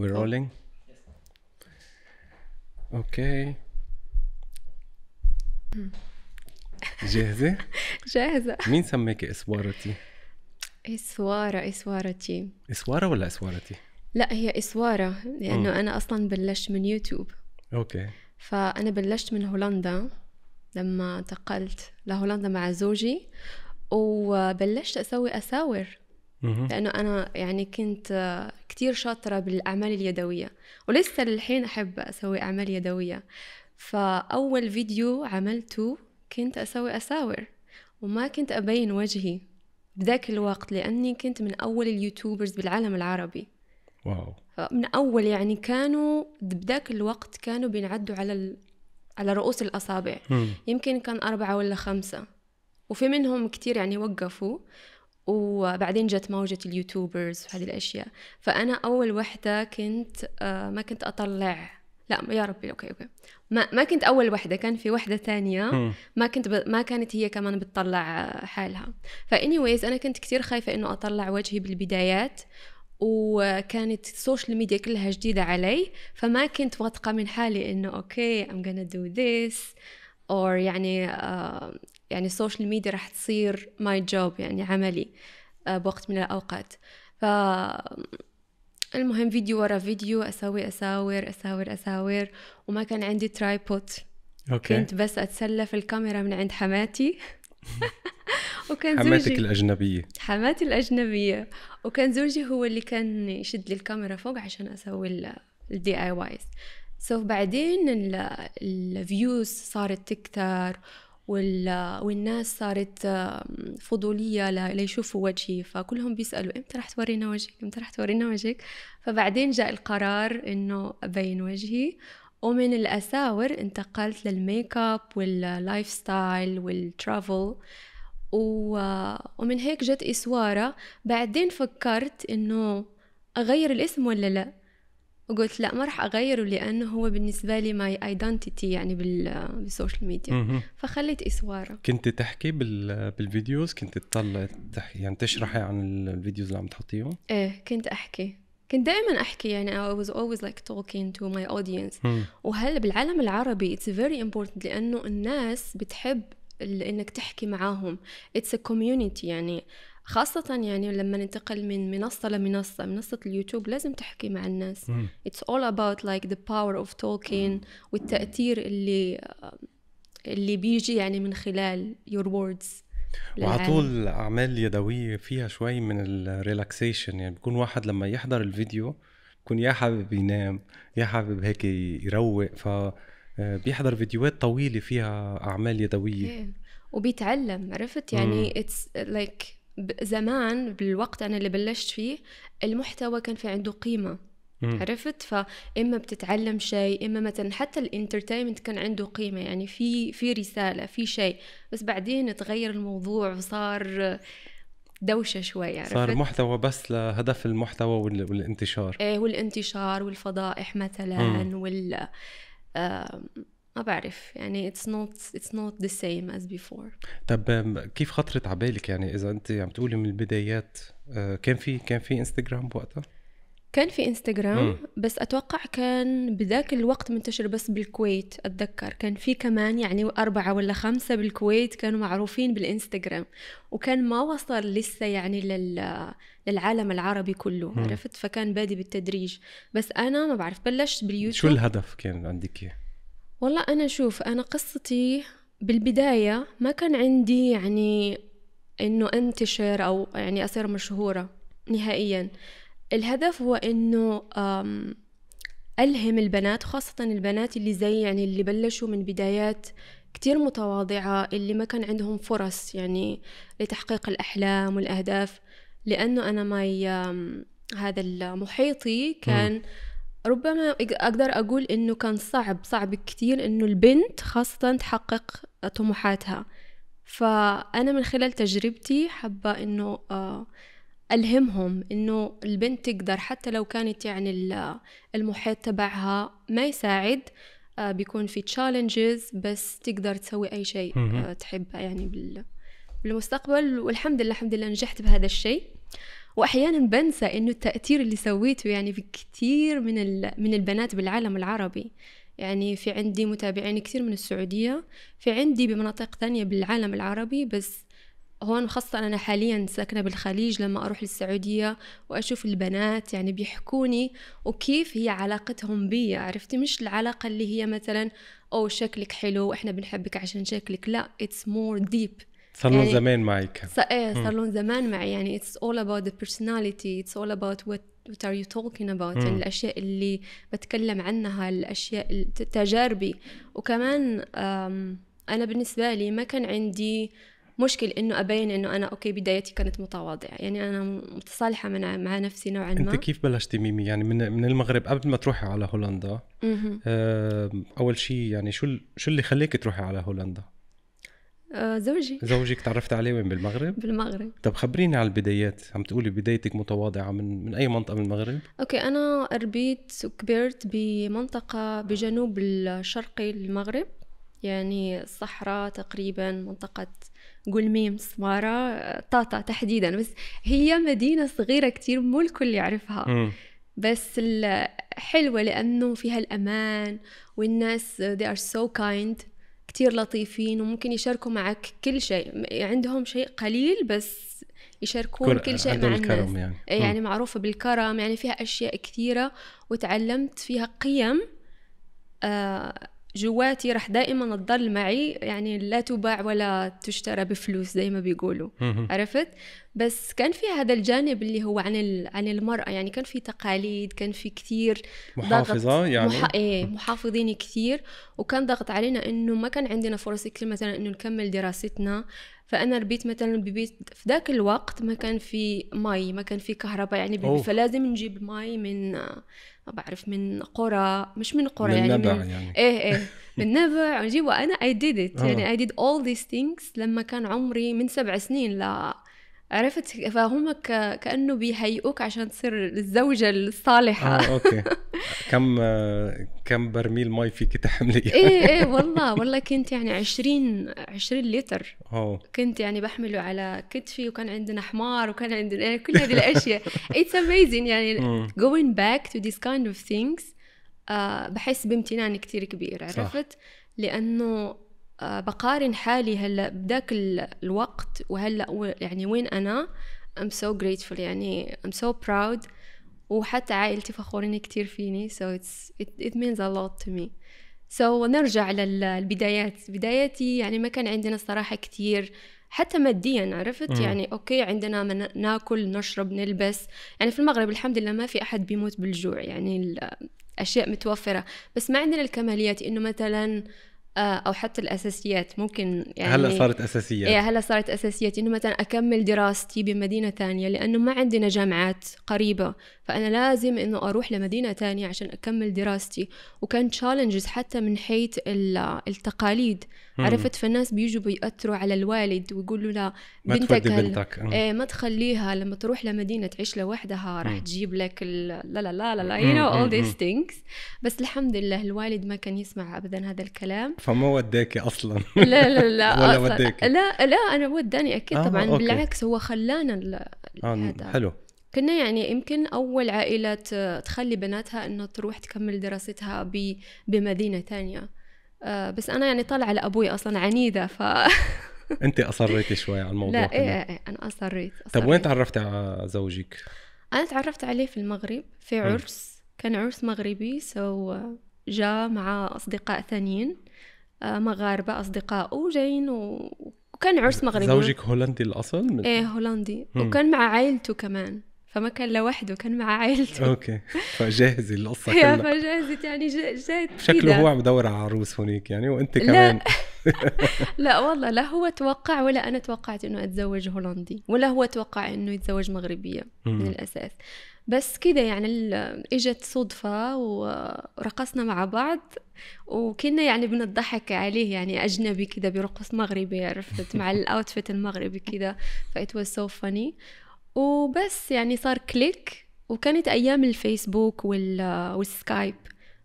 We're oh. rolling. اوكي hmm. جاهزة؟ جاهزة مين سماكي اسوارتي؟ اسوارة اسوارتي اسوارة ولا اسوارتي؟ لا هي اسوارة لانه انا اصلا بلشت من يوتيوب اوكي فانا بلشت من هولندا لما انتقلت لهولندا مع زوجي وبلشت اسوي اساور لأنه أنا يعني كنت كثير شاطرة بالأعمال اليدوية ولسه للحين أحب أسوي أعمال يدوية فأول فيديو عملته كنت أسوي أساور وما كنت أبين وجهي بذاك الوقت لأني كنت من أول اليوتيوبرز بالعالم العربي واو من أول يعني كانوا بذاك الوقت كانوا بينعدوا على ال... على رؤوس الأصابع م. يمكن كان أربعة ولا خمسة وفي منهم كتير يعني وقفوا وبعدين جت موجة اليوتيوبرز وهذه الأشياء فأنا أول وحدة كنت آه، ما كنت أطلع لا يا ربي اوكي اوكي ما ما كنت اول وحده كان في وحده ثانيه ما كنت ب... ما كانت هي كمان بتطلع آه، حالها ويز انا كنت كثير خايفه انه اطلع وجهي بالبدايات وكانت السوشيال ميديا كلها جديده علي فما كنت واثقه من حالي انه اوكي ام gonna دو ذس اور يعني آه، يعني السوشيال ميديا راح تصير ماي جوب يعني عملي آه، بوقت من الأوقات ف المهم فيديو ورا فيديو أسوي أساور أساور أساور وما كان عندي ترايبود أوكي. كنت بس أتسلى في الكاميرا من عند حماتي وكان زوجي حماتك الأجنبية حماتي الأجنبية وكان زوجي هو اللي كان يشد لي الكاميرا فوق عشان أسوي الدي اي وايز سو بعدين الفيوز صارت تكتر والناس صارت فضولية ليشوفوا وجهي فكلهم بيسألوا إمتى رح تورينا وجهك إمتى رح تورينا وجهك فبعدين جاء القرار إنه أبين وجهي ومن الأساور انتقلت للميك اب واللايف ستايل والترافل و... آه، ومن هيك جت إسوارة بعدين فكرت إنه أغير الاسم ولا لأ وقلت لا ما راح اغيره لانه هو بالنسبه لي ماي ايدنتيتي يعني بالسوشيال ميديا فخليت اسواره كنت تحكي بالفيديوز كنت تطلع يعني تشرحي عن الفيديوز اللي عم تحطيهم ايه كنت احكي كنت دائما احكي يعني I was always like talking to my audience وهلا بالعالم العربي it's very important لانه الناس بتحب انك تحكي معاهم it's a community يعني خاصة يعني لما ننتقل من منصة لمنصة منصة اليوتيوب لازم تحكي مع الناس It's all about like the power of talking والتأثير اللي آه، اللي بيجي يعني من خلال your words وعلى طول اعمال اليدويه فيها شوي من الريلاكسيشن يعني بيكون واحد لما يحضر الفيديو بيكون يا حابب ينام يا حابب هيك يروق ف آه، بيحضر فيديوهات طويله فيها اعمال يدويه إيه. وبيتعلم عرفت يعني اتس لايك like زمان بالوقت انا اللي بلشت فيه المحتوى كان في عنده قيمه مم. عرفت فاما بتتعلم شيء اما مثلا حتى الانترتينمنت كان عنده قيمه يعني في في رساله في شيء بس بعدين تغير الموضوع وصار دوشه شوي عرفت صار محتوى بس لهدف المحتوى والانتشار ايه والانتشار والفضائح مثلا مم. وال آه ما بعرف يعني اتس نوت اتس نوت ذا سيم از بيفور طب كيف خطرت على بالك يعني اذا انت عم تقولي من البدايات أه، كان في كان في انستغرام بوقتها كان في انستغرام بس اتوقع كان بذاك الوقت منتشر بس بالكويت اتذكر كان في كمان يعني اربعه ولا خمسه بالكويت كانوا معروفين بالانستغرام وكان ما وصل لسه يعني لل للعالم العربي كله مم. عرفت فكان بادي بالتدريج بس انا ما بعرف بلشت باليوتيوب شو الهدف كان عندك والله أنا شوف أنا قصتي بالبداية ما كان عندي يعني إنه أنتشر أو يعني أصير مشهورة نهائيا الهدف هو إنه ألهم البنات خاصة البنات اللي زي يعني اللي بلشوا من بدايات كتير متواضعة اللي ما كان عندهم فرص يعني لتحقيق الأحلام والأهداف لأنه أنا ماي هذا محيطي كان م. ربما أقدر أقول إنه كان صعب صعب كتير إنه البنت خاصة تحقق طموحاتها فأنا من خلال تجربتي حابة إنه آه، ألهمهم إنه البنت تقدر حتى لو كانت يعني المحيط تبعها ما يساعد آه، بيكون في تشالنجز بس تقدر تسوي أي شيء آه، تحبه يعني بالمستقبل والحمد لله الحمد لله نجحت بهذا الشيء واحيانا بنسى انه التاثير اللي سويته يعني في كثير من من البنات بالعالم العربي يعني في عندي متابعين كثير من السعودية في عندي بمناطق ثانية بالعالم العربي بس هون خاصة أنا حاليا ساكنة بالخليج لما أروح للسعودية وأشوف البنات يعني بيحكوني وكيف هي علاقتهم بي عرفتي مش العلاقة اللي هي مثلا أو شكلك حلو وإحنا بنحبك عشان شكلك لا it's more deep صار لهم يعني زمان معك س... ايه صار لهم زمان معي يعني اتس اول اباوت ذا بيرسوناليتي اتس اول اباوت وات وات ار يو توكينج اباوت يعني الاشياء اللي بتكلم عنها الاشياء تجاربي وكمان انا بالنسبه لي ما كان عندي مشكل انه ابين انه انا اوكي بدايتي كانت متواضعه يعني انا متصالحه مع مع نفسي نوعا ما انت كيف بلشتي ميمي يعني من من المغرب قبل ما تروحي على هولندا اول شيء يعني شو شو اللي خليك تروحي على هولندا آه، زوجي زوجك تعرفت عليه وين بالمغرب؟ بالمغرب طب خبريني على البدايات، عم تقولي بدايتك متواضعة من من أي منطقة من المغرب؟ أوكي أنا ربيت وكبرت بمنطقة بجنوب الشرقي المغرب يعني الصحراء تقريبا منطقة قلميم سمارة طاطا تحديدا بس هي مدينة صغيرة كتير مو الكل يعرفها م. بس حلوة لأنه فيها الأمان والناس they are so kind كتير لطيفين وممكن يشاركوا معك كل شيء عندهم شيء قليل بس يشاركون كل شيء مع الناس يعني, إيه، يعني معروفة بالكرم يعني فيها أشياء كثيرة وتعلمت فيها قيم آه جواتي راح دائما تضل معي يعني لا تباع ولا تشترى بفلوس زي ما بيقولوا عرفت بس كان في هذا الجانب اللي هو عن عن المراه يعني كان في تقاليد كان في كثير محافظه ضغط يعني مح... إيه محافظين كثير وكان ضغط علينا انه ما كان عندنا فرص كثير مثلا انه نكمل دراستنا فانا ربيت مثلا ببيت في ذاك الوقت ما كان في مي ما كان في كهرباء يعني فلازم نجيب مي من ما بعرف من قرى مش من قرى من يعني, نبع من يعني ايه ايه من نبع ونجيب وانا اي ديد ات يعني اي ديد اول ذيس ثينكس لما كان عمري من سبع سنين ل عرفت فهم ك... كانه بيهيئوك عشان تصير الزوجه الصالحه آه، اوكي كم كم برميل مي فيك تحملي ايه ايه, إيه، والله والله كنت يعني 20 20 لتر أوه. كنت يعني بحمله على كتفي وكان عندنا حمار وكان عندنا يعني كل هذه الاشياء اتس اميزين يعني جوينج باك تو ذيس كايند اوف ثينكس بحس بامتنان كثير كبير عرفت صح. لانه آه، بقارن حالي هلا بداك الوقت وهلا يعني وين انا I'm so grateful يعني I'm so proud وحتى عائلتي فخورين كتير فيني so it's it, it means a lot to me so نرجع للبدايات بداياتي يعني ما كان عندنا الصراحة كتير حتى ماديا عرفت مم. يعني اوكي عندنا من ناكل نشرب نلبس يعني في المغرب الحمد لله ما في احد بيموت بالجوع يعني الاشياء متوفره بس ما عندنا الكماليات انه مثلا آه آه، او حتى الاساسيات ممكن يعني هلا صارت اساسيات ايه هلا صارت اساسيات انه مثلا اكمل دراستي بمدينه ثانيه لانه ما عندنا جامعات قريبه فانا لازم انه اروح لمدينه ثانيه عشان اكمل دراستي وكان تشالنجز حتى من حيث التقاليد عرفت فالناس بيجوا بيأثروا على الوالد ويقولوا له بنتك ما بنتك ايه ما تخليها لما تروح لمدينه تعيش لوحدها راح تجيب لك لا لا لا لا لا you know all these things بس الحمد لله الوالد ما كان يسمع ابدا هذا الكلام فما وداكي اصلا لا لا لا ولا وديك. لا لا انا وداني اكيد آه، طبعا أوكي. بالعكس هو خلانا آه، هذا حلو كنا يعني يمكن أول عائلة تخلي بناتها إنها تروح تكمل دراستها بمدينة ثانية آه، بس انا يعني طالعه لابوي اصلا عنيده ف انت اصريتي شوي على الموضوع لا ايه ايه انا اصريت, طيب، أصريت. طب وين تعرفتي على زوجك؟ انا تعرفت عليه في المغرب في عرس كان عرس مغربي سو جاء مع اصدقاء ثانيين آه، مغاربه اصدقائه وجايين و... وكان عرس مغربي زوجك هولندي الاصل؟ ايه هولندي وكان مع عائلته كمان فما كان لوحده كان مع عائلته اوكي فجاهزه القصه كلها فجهزت يعني جاهزة شكله هو عم بدور على عروس هونيك يعني وانت كمان لا, لا والله لا هو توقع ولا انا توقعت انه اتزوج هولندي ولا هو توقع انه يتزوج مغربيه من الاساس بس كده يعني اجت صدفة ورقصنا مع بعض وكنا يعني بنضحك عليه يعني أجنبي كده بيرقص مغربي عرفت مع الأوتفيت المغربي كده فايت واز سو فاني وبس يعني صار كليك وكانت أيام الفيسبوك والسكايب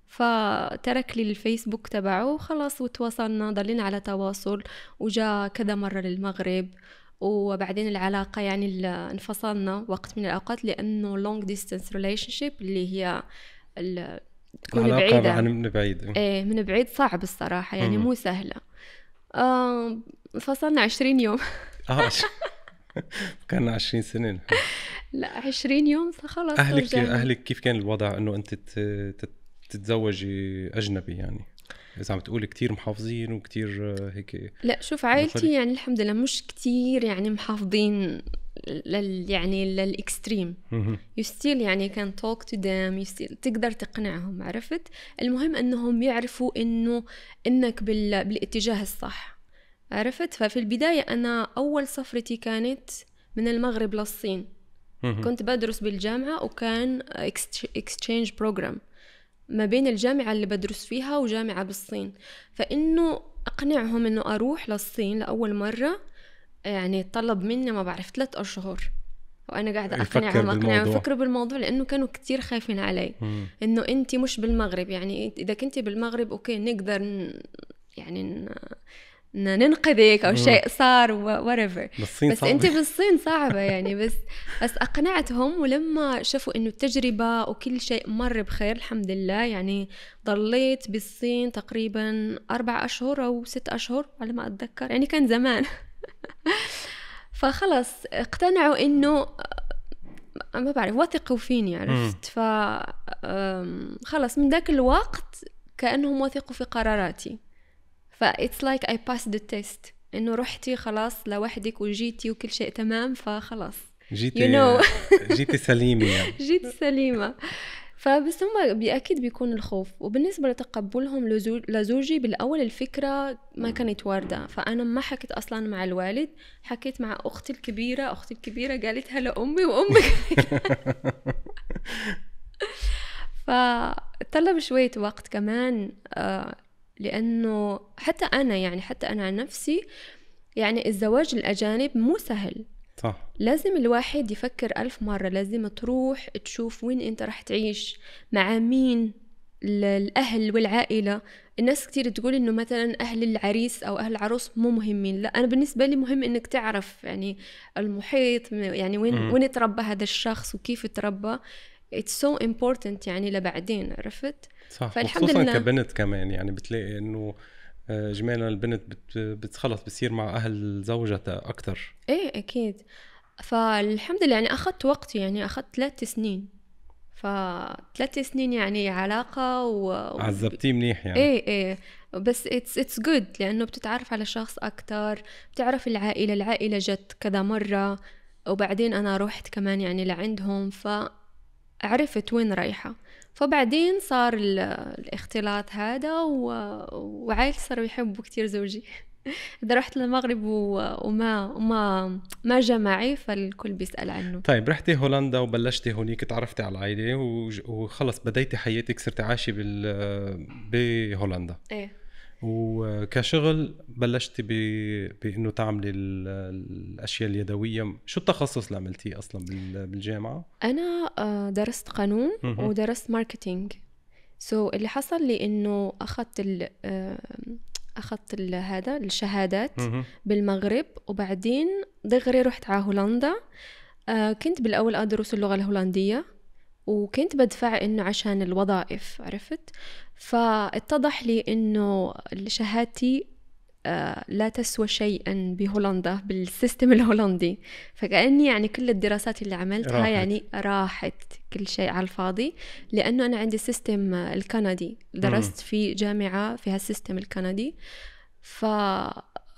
فترك لي الفيسبوك تبعه وخلاص وتواصلنا ضلينا على تواصل وجاء كذا مرة للمغرب وبعدين العلاقة يعني انفصلنا وقت من الأوقات لأنه long distance relationship اللي هي تكون بعيدة عن من بعيد ايه من بعيد صعب الصراحة يعني مم. مو سهلة انفصلنا آه عشرين يوم كان 20 سنه لا 20 يوم فخلص اهلك كيف اهلك كيف كان الوضع انه انت تتزوجي اجنبي يعني اذا عم تقولي كثير محافظين وكثير هيك لا شوف عائلتي يعني الحمد لله مش كثير يعني محافظين لل يعني للاكستريم يو ستيل يعني كان توك تو ذم يو ستيل تقدر تقنعهم عرفت المهم انهم يعرفوا انه انك بال... بالاتجاه الصح عرفت ففي البداية أنا أول سفرتي كانت من المغرب للصين كنت بدرس بالجامعة وكان اكستشينج بروجرام ما بين الجامعة اللي بدرس فيها وجامعة بالصين فإنه أقنعهم إنه أروح للصين لأول مرة يعني طلب مني ما بعرف ثلاث أشهر وانا قاعده اقنعهم اقنعهم فكروا بالموضوع لانه كانوا كتير خايفين علي انه انت مش بالمغرب يعني اذا كنت بالمغرب اوكي نقدر يعني ننقذك او شيء صار وريفر بس صعبة. انت بالصين صعبه يعني بس بس اقنعتهم ولما شافوا انه التجربه وكل شيء مر بخير الحمد لله يعني ضليت بالصين تقريبا اربع اشهر او ست اشهر على ما اتذكر يعني كان زمان فخلص اقتنعوا انه ما بعرف وثقوا فيني عرفت ف خلص من ذاك الوقت كانهم وثقوا في قراراتي فإتس لايك أي باس ذا تيست إنه رحتي خلاص لوحدك وجيتي وكل شيء تمام فخلاص جيتي you know. جيتي سليمة يعني. جيتي سليمة فبس هم بي أكيد بيكون الخوف وبالنسبة لتقبلهم لزوجي بالأول الفكرة ما كانت واردة فأنا ما حكيت أصلا مع الوالد حكيت مع أختي الكبيرة أختي الكبيرة قالتها لأمي وأمي فطلب شوية وقت كمان آه لأنه حتى أنا يعني حتى أنا عن نفسي يعني الزواج الأجانب مو سهل صح لازم الواحد يفكر ألف مرة لازم تروح تشوف وين أنت راح تعيش مع مين الأهل والعائلة الناس كتير تقول إنه مثلا أهل العريس أو أهل العروس مو مهمين لا أنا بالنسبة لي مهم إنك تعرف يعني المحيط يعني وين م- وين تربى هذا الشخص وكيف تربى اتس سو امبورتنت يعني لبعدين عرفت صح فالحمد خصوصا كبنت كمان يعني بتلاقي انه آه، جمال البنت بتخلص بتصير مع اهل زوجتها اكثر ايه اكيد فالحمد لله يعني اخذت وقتي يعني اخذت ثلاث سنين فثلاث سنين يعني علاقة و عذبتيه منيح يعني ايه ايه بس اتس اتس جود لانه بتتعرف على شخص اكثر بتعرف العائلة العائلة جت كذا مرة وبعدين انا رحت كمان يعني لعندهم ف عرفت وين رايحة فبعدين صار الاختلاط هذا وعائلتي صاروا يحبوا كتير زوجي اذا رحت للمغرب وما وما ما جا معي فالكل بيسال عنه طيب رحتي هولندا وبلشتي هونيك تعرفتي على العائله وخلص بديتي حياتك صرتي عايشه بهولندا ايه وكشغل بلشتي ب... بانه تعملي الاشياء اليدويه شو التخصص اللي عملتيه اصلا بالجامعه انا آه، درست قانون ودرست ماركتينج سو so اللي حصل لي انه اخذت ال... آه، اخذت ال... هذا الشهادات بالمغرب وبعدين دغري رحت على هولندا آه، كنت بالاول ادرس اللغه الهولنديه وكنت بدفع انه عشان الوظائف عرفت فاتضح لي انه شهادتي آه، لا تسوى شيئا بهولندا بالسيستم الهولندي فكأني يعني كل الدراسات اللي عملتها راحت. يعني راحت كل شيء على الفاضي لأنه أنا عندي السيستم الكندي درست م. في جامعة فيها السيستم الكندي ف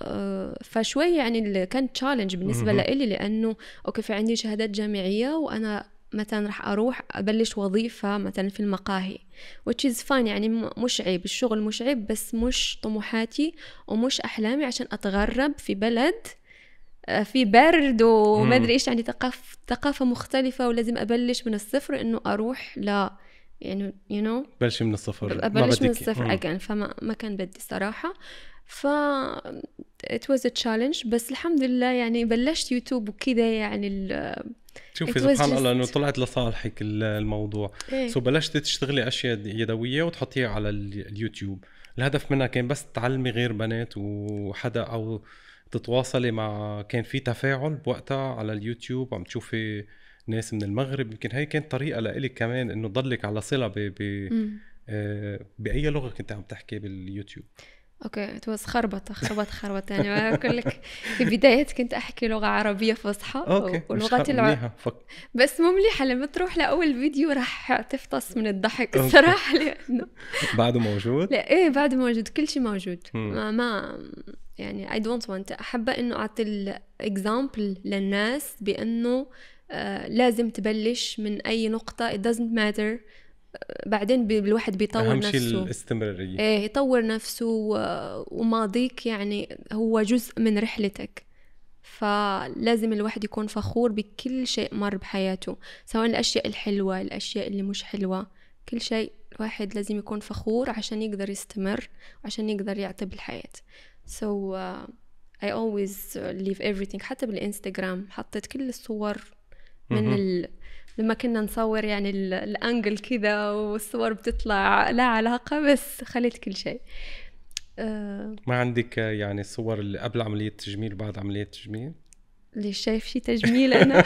آه، فشوي يعني كان تشالنج بالنسبه لإلي لانه اوكي في عندي شهادات جامعيه وانا مثلا راح أروح أبلش وظيفة مثلا في المقاهي which is fun يعني مش عيب الشغل مش عيب بس مش طموحاتي ومش أحلامي عشان أتغرب في بلد آه، في برد وما ادري ايش يعني ثقافه ثقافه مختلفه ولازم ابلش من الصفر انه اروح ل يعني يو you نو know بلش من الصفر ابلش من الصفر اجين فما ما كان بدي صراحه ف it was a challenge بس الحمد لله يعني بلشت يوتيوب وكذا يعني ال شوفي سبحان الله انه طلعت لصالحك الموضوع إيه؟ سو بلشت تشتغلي اشياء يدويه وتحطيها على اليوتيوب الهدف منها كان بس تعلمي غير بنات وحدا او تتواصلي مع كان في تفاعل بوقتها على اليوتيوب عم تشوفي ناس من المغرب يمكن هي كانت طريقه لإلك كمان انه تضلك على صله ب ب آه، باي لغه كنت عم تحكي باليوتيوب اوكي توز خربطه خربطه خربطه يعني اقول لك في بدايات كنت احكي لغه عربيه فصحى اوكي ولغتي الع... بس مو مليحه لما تروح لاول فيديو راح تفطس من الضحك الصراحه لانه بعده موجود؟ لا ايه بعده موجود كل شيء موجود ما, ما يعني اي دونت ونت حابه انه اعطي الاكزامبل للناس بانه آه لازم تبلش من اي نقطه ات دازنت ماتر بعدين الواحد بيطور أهم نفسه اهم الاستمرارية ايه يطور نفسه وماضيك يعني هو جزء من رحلتك فلازم الواحد يكون فخور بكل شيء مر بحياته سواء الأشياء الحلوة الأشياء اللي مش حلوة كل شيء الواحد لازم يكون فخور عشان يقدر يستمر وعشان يقدر يعطي بالحياة so uh, I always leave everything حتى بالإنستغرام حطيت كل الصور من ال لما كنا نصور يعني الانجل كذا والصور بتطلع لا علاقه بس خليت كل شيء آه، ما عندك يعني صور اللي قبل عمليه تجميل وبعد عمليه تجميل ليش شايف شي تجميل انا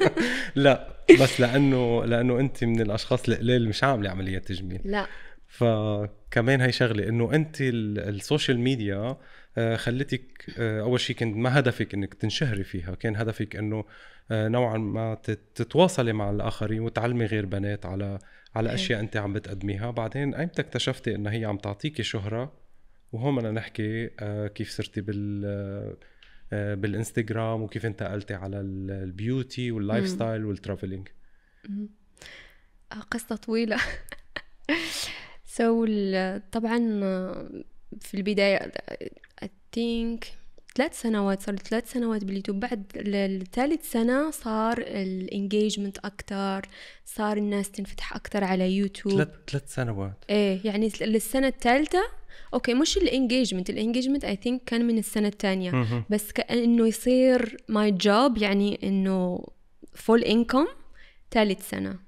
لا بس لانه لانه انت من الاشخاص القليل مش عامله عمليه تجميل لا فكمان هي شغله انه انت السوشيال ميديا آه، خلتك آه، اول شيء كنت ما هدفك انك تنشهري فيها كان هدفك انه آه، نوعا ما تتواصلي مع الاخرين وتعلمي غير بنات على على اشياء انت عم بتقدميها بعدين ايمتى اكتشفتي انها هي عم تعطيكي شهره وهون بدنا نحكي كيف صرتي بال بالانستغرام وكيف انتقلتي على البيوتي واللايف ستايل والترافلينج قصه طويله سو so, طبعا في البداية أتينك ثلاث سنوات صار ثلاث سنوات باليوتيوب بعد الثالث سنة صار الانجيجمنت أكتر صار الناس تنفتح أكتر على يوتيوب ثلاث ثلاث سنوات إيه يعني للسنة الثالثة اوكي مش الانجيجمنت الانجيجمنت اي ثينك كان من السنه الثانيه بس كانه يصير ماي جوب يعني انه فول انكم ثالث سنه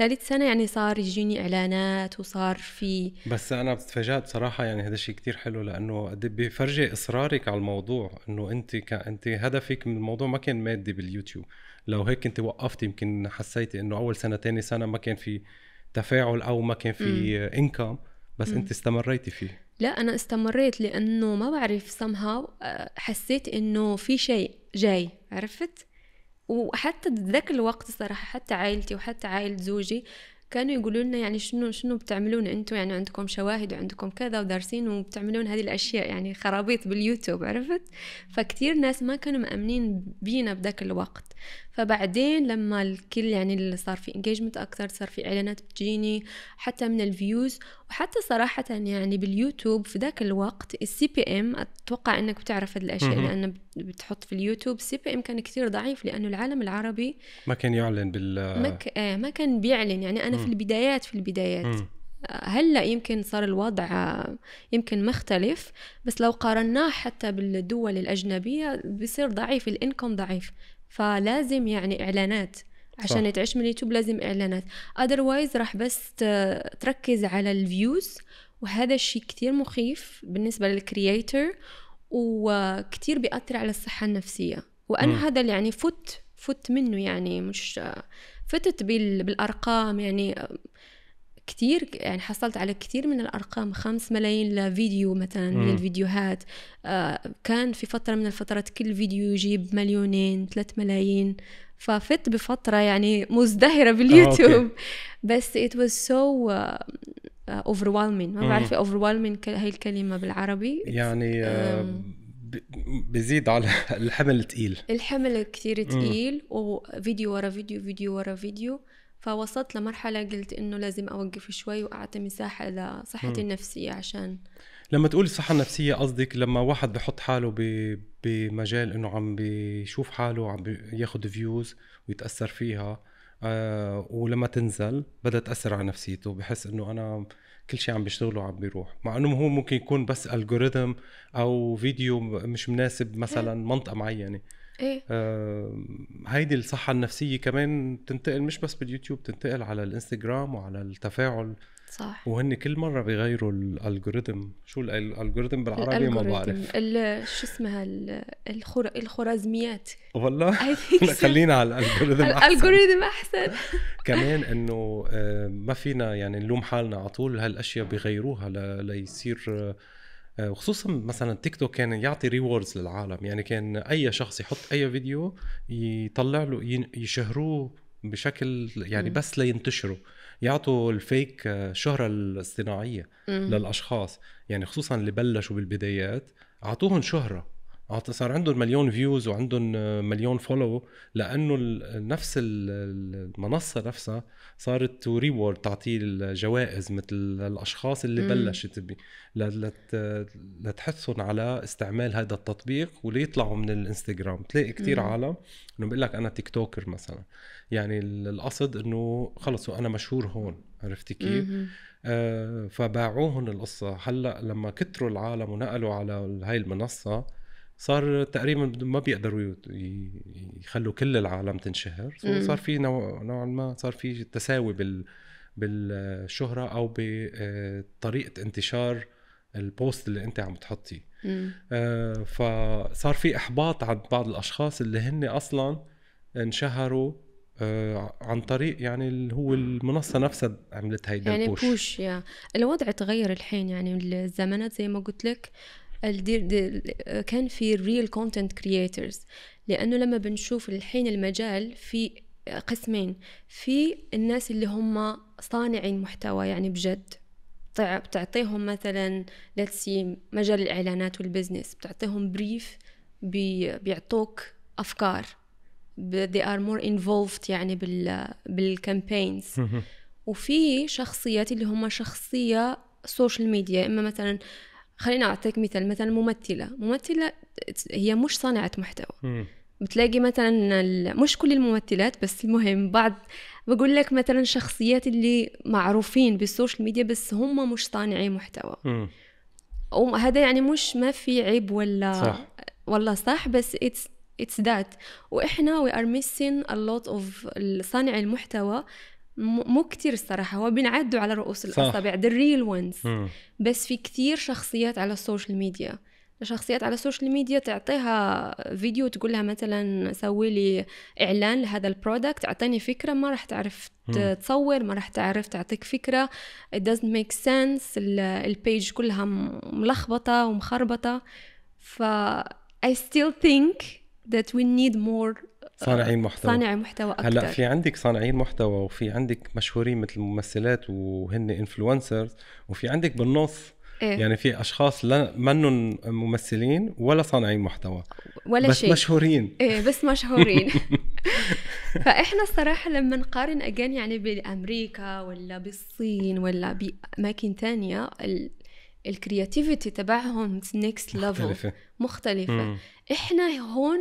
ثالث سنه يعني صار يجيني اعلانات وصار في بس انا تفاجات صراحه يعني هذا الشيء كثير حلو لانه قد بفرجي اصرارك على الموضوع انه انت ك... انت هدفك من الموضوع ما كان مادي باليوتيوب لو هيك انت وقفتي يمكن حسيتي انه اول سنه ثاني سنه ما كان في تفاعل او ما كان في انكم بس انت استمريتي فيه لا انا استمريت لانه ما بعرف somehow آه، حسيت انه في شيء جاي عرفت وحتى ذاك الوقت الصراحه حتى عائلتي وحتى عائله زوجي كانوا يقولوا لنا يعني شنو شنو بتعملون انتم يعني عندكم شواهد وعندكم كذا ودارسين وبتعملون هذه الاشياء يعني خرابيط باليوتيوب عرفت فكتير ناس ما كانوا مأمنين بينا بذاك الوقت فبعدين لما الكل يعني صار في انجيجمنت اكثر صار في اعلانات بتجيني حتى من الفيوز وحتى صراحه يعني باليوتيوب في ذاك الوقت السي بي ام اتوقع انك بتعرف هذه الاشياء لانه لان بتحط في اليوتيوب السي بي ام كان كثير ضعيف لانه العالم العربي ما كان يعلن بال ما, ك... آه ما كان بيعلن يعني انا م في البدايات في البدايات م هلا يمكن صار الوضع آه، يمكن مختلف بس لو قارناه حتى بالدول الأجنبية بصير ضعيف الإنكم ضعيف فلازم يعني اعلانات عشان صح. تعيش من اليوتيوب لازم اعلانات اذروايز راح بس تركز على الفيوز وهذا الشيء كثير مخيف بالنسبه للكرييتر وكثير بيأثر على الصحه النفسيه وانا م. هذا اللي يعني فت فت منه يعني مش فتت بالارقام يعني كثير يعني حصلت على كثير من الأرقام خمس ملايين لفيديو مثلا من الفيديوهات آه كان في فترة من الفترات كل فيديو يجيب مليونين ثلاث ملايين ففت بفترة يعني مزدهرة باليوتيوب آه، بس ات واز سو اوفر ما بعرف overwhelming هاي الكلمة بالعربي يعني آه، بزيد على الحمل الثقيل الحمل كثير ثقيل وفيديو ورا فيديو فيديو ورا فيديو فوصلت لمرحلة قلت إنه لازم أوقف شوي وأعطي مساحة لصحتي النفسية عشان لما تقولي الصحة النفسية قصدك لما واحد بحط حاله بمجال إنه عم بيشوف حاله عم بياخد فيوز ويتأثر فيها آه ولما تنزل بدها تأثر على نفسيته بحس إنه أنا كل شيء عم بيشتغله عم بيروح مع انه هو ممكن يكون بس الجوريثم او فيديو مش مناسب مثلا منطقه معينه ايه آه هيدي الصحة النفسية كمان بتنتقل مش بس باليوتيوب بتنتقل على الانستغرام وعلى التفاعل صح وهن كل مرة بيغيروا الالجوريثم شو الالجوريثم بالعربي ما بعرف شو اسمها الخر... الخوارزميات والله خلينا على الالجوريثم احسن الالجوريثم احسن كمان انه ما فينا يعني نلوم حالنا على طول هالاشياء بيغيروها ل... ليصير وخصوصا مثلا تيك توك كان يعطي ريوردز للعالم يعني كان اي شخص يحط اي فيديو يطلع له يشهروه بشكل يعني بس لينتشروا يعطوا الفيك الشهره آه، الاصطناعيه للاشخاص يعني خصوصا اللي بلشوا بالبدايات اعطوهم شهره آه، صار عندهم مليون فيوز وعندهم آه، مليون فولو لانه نفس المنصه نفسها صارت تو ريورد تعطي الجوائز مثل الاشخاص اللي بلشت لتحثهم على استعمال هذا التطبيق وليطلعوا من الانستغرام تلاقي كثير عالم انه بقول لك انا تيك توكر مثلا يعني القصد انه خلص انا مشهور هون عرفتي كيف؟ آه فباعوهم القصه هلا لما كتروا العالم ونقلوا على هاي المنصه صار تقريبا ما بيقدروا يخلوا كل العالم تنشهر صار في نوعا ما صار في تساوي بال بالشهره او بطريقه انتشار البوست اللي انت عم تحطيه آه، فصار في احباط عند بعض الاشخاص اللي هن اصلا انشهروا آه، عن طريق يعني اللي هو المنصه نفسها عملت هيدا يعني البوش يعني بوش يا الوضع تغير الحين يعني الزمانات زي ما قلت لك كان في ريل كونتنت كرييترز لانه لما بنشوف الحين المجال في قسمين في الناس اللي هم صانعين محتوى يعني بجد بتعطيهم مثلا لتسي مجال الاعلانات والبزنس بتعطيهم بريف بي بيعطوك افكار they are more involved يعني بال بالكامبينز وفي شخصيات اللي هم شخصيه سوشيال ميديا اما مثلا خليني أعطيك مثال مثلا ممثلة ممثلة هي مش صانعة محتوى بتلاقي مثلا مش كل الممثلات بس المهم بعض بقول لك مثلا شخصيات اللي معروفين بالسوشيال ميديا بس هم مش صانعي محتوى وهذا يعني مش ما في عيب ولا صح. والله صح بس اتس اتس ذات واحنا وي ار ميسين ا لوت اوف صانع المحتوى مو كتير الصراحه هو بينعدوا على رؤوس الاصابع ذا ريل وانز بس في كتير شخصيات على السوشيال ميديا شخصيات على السوشيال ميديا تعطيها فيديو تقول لها مثلا سوي لي اعلان لهذا البرودكت اعطيني فكره ما راح تعرف تصور ما راح تعرف تعطيك فكره it doesn't make sense البيج كلها ملخبطه ومخربطه ف I still think that we need more uh, صانعين محتوى صانعي محتوى اكثر هلا في عندك صانعين محتوى وفي عندك مشهورين مثل ممثلات وهن انفلونسرز وفي عندك بالنص إيه؟ يعني في اشخاص لا منن ممثلين ولا صانعين محتوى ولا بس شيء مشهورين ايه بس مشهورين فاحنا الصراحه لما نقارن اجان يعني بامريكا ولا بالصين ولا باماكن ثانيه الكرياتيفيتي تبعهم نيكست ليفل مختلفة مختلفة. احنا هون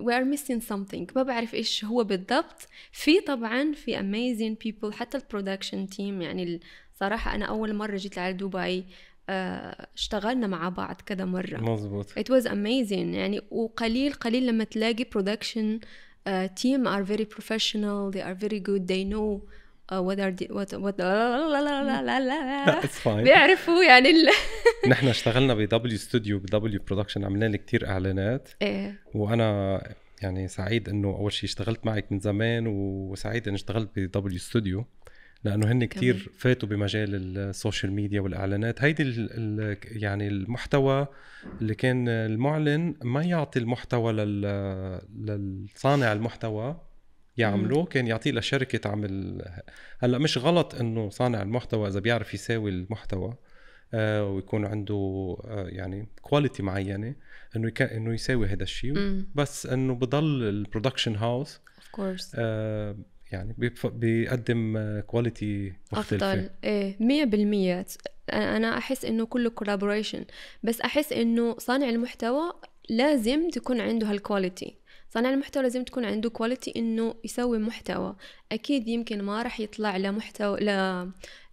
وي ار ميسين سمثينج ما بعرف ايش هو بالضبط في طبعا في اميزين بيبل حتى البرودكشن تيم يعني صراحة انا اول مرة جيت على دبي آه، اشتغلنا مع بعض كذا مرة مظبوط ات واز اميزين يعني وقليل قليل لما تلاقي برودكشن تيم ار فيري بروفيشنال ذي ار فيري جود ذي نو وات ار وات بيعرفوا يعني ال... نحن اشتغلنا بدبليو ستوديو بدبليو برودكشن عملنا لك كثير اعلانات ايه وانا يعني سعيد انه اول شيء اشتغلت معك من زمان وسعيد اني اشتغلت بدبليو ستوديو لانه هن كثير فاتوا بمجال السوشيال ميديا والاعلانات هيدي يعني المحتوى اللي كان المعلن ما يعطي المحتوى لل للصانع المحتوى يعملوه كان يعطيه لشركه تعمل هلا مش غلط انه صانع المحتوى اذا بيعرف يساوي المحتوى آه، ويكون عنده آه، يعني كواليتي معينه انه يك... انه يساوي هذا الشيء بس انه بضل البرودكشن هاوس اوف كورس يعني بيف... بيقدم كواليتي آه، مختلفه افضل ايه 100% انا احس انه كله كولابوريشن بس احس انه صانع المحتوى لازم تكون عنده هالكواليتي صانع المحتوى لازم تكون عنده كواليتي انه يسوي محتوى اكيد يمكن ما راح يطلع لمحتوى ل...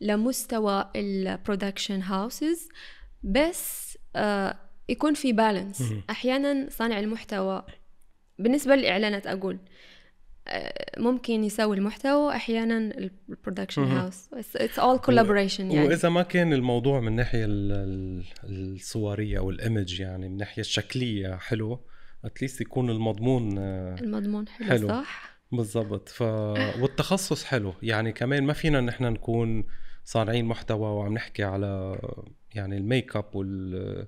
لمستوى البرودكشن هاوسز بس آه يكون في بالانس احيانا صانع المحتوى بالنسبه للاعلانات اقول آه، ممكن يسوي المحتوى احيانا البرودكشن هاوس اتس اول كولابوريشن يعني واذا ما كان الموضوع من ناحيه الصوريه او الايمج يعني من ناحيه الشكليه حلو اتليست يكون المضمون آه، المضمون حلو, حلو. صح بالضبط ف والتخصص حلو يعني كمان ما فينا نحن نكون صانعين محتوى وعم نحكي على يعني الميك اب وال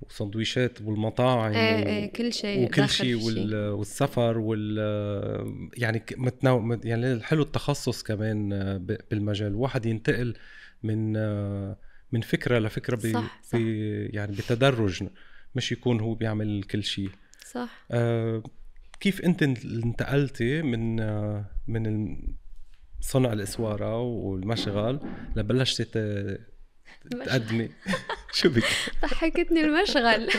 وسندويشات والمطاعم ايه ايه كل شيء وكل شيء وال... والسفر وال يعني متناو... يعني حلو التخصص كمان آه، بالمجال الواحد ينتقل من آه، من فكره لفكره ب... صح صح. ب... يعني بتدرج مش يكون هو بيعمل كل شيء صح آه كيف انت انتقلتي من آه من صنع الاسواره والمشغل لبلشتي تقدمي شو بك؟ ضحكتني المشغل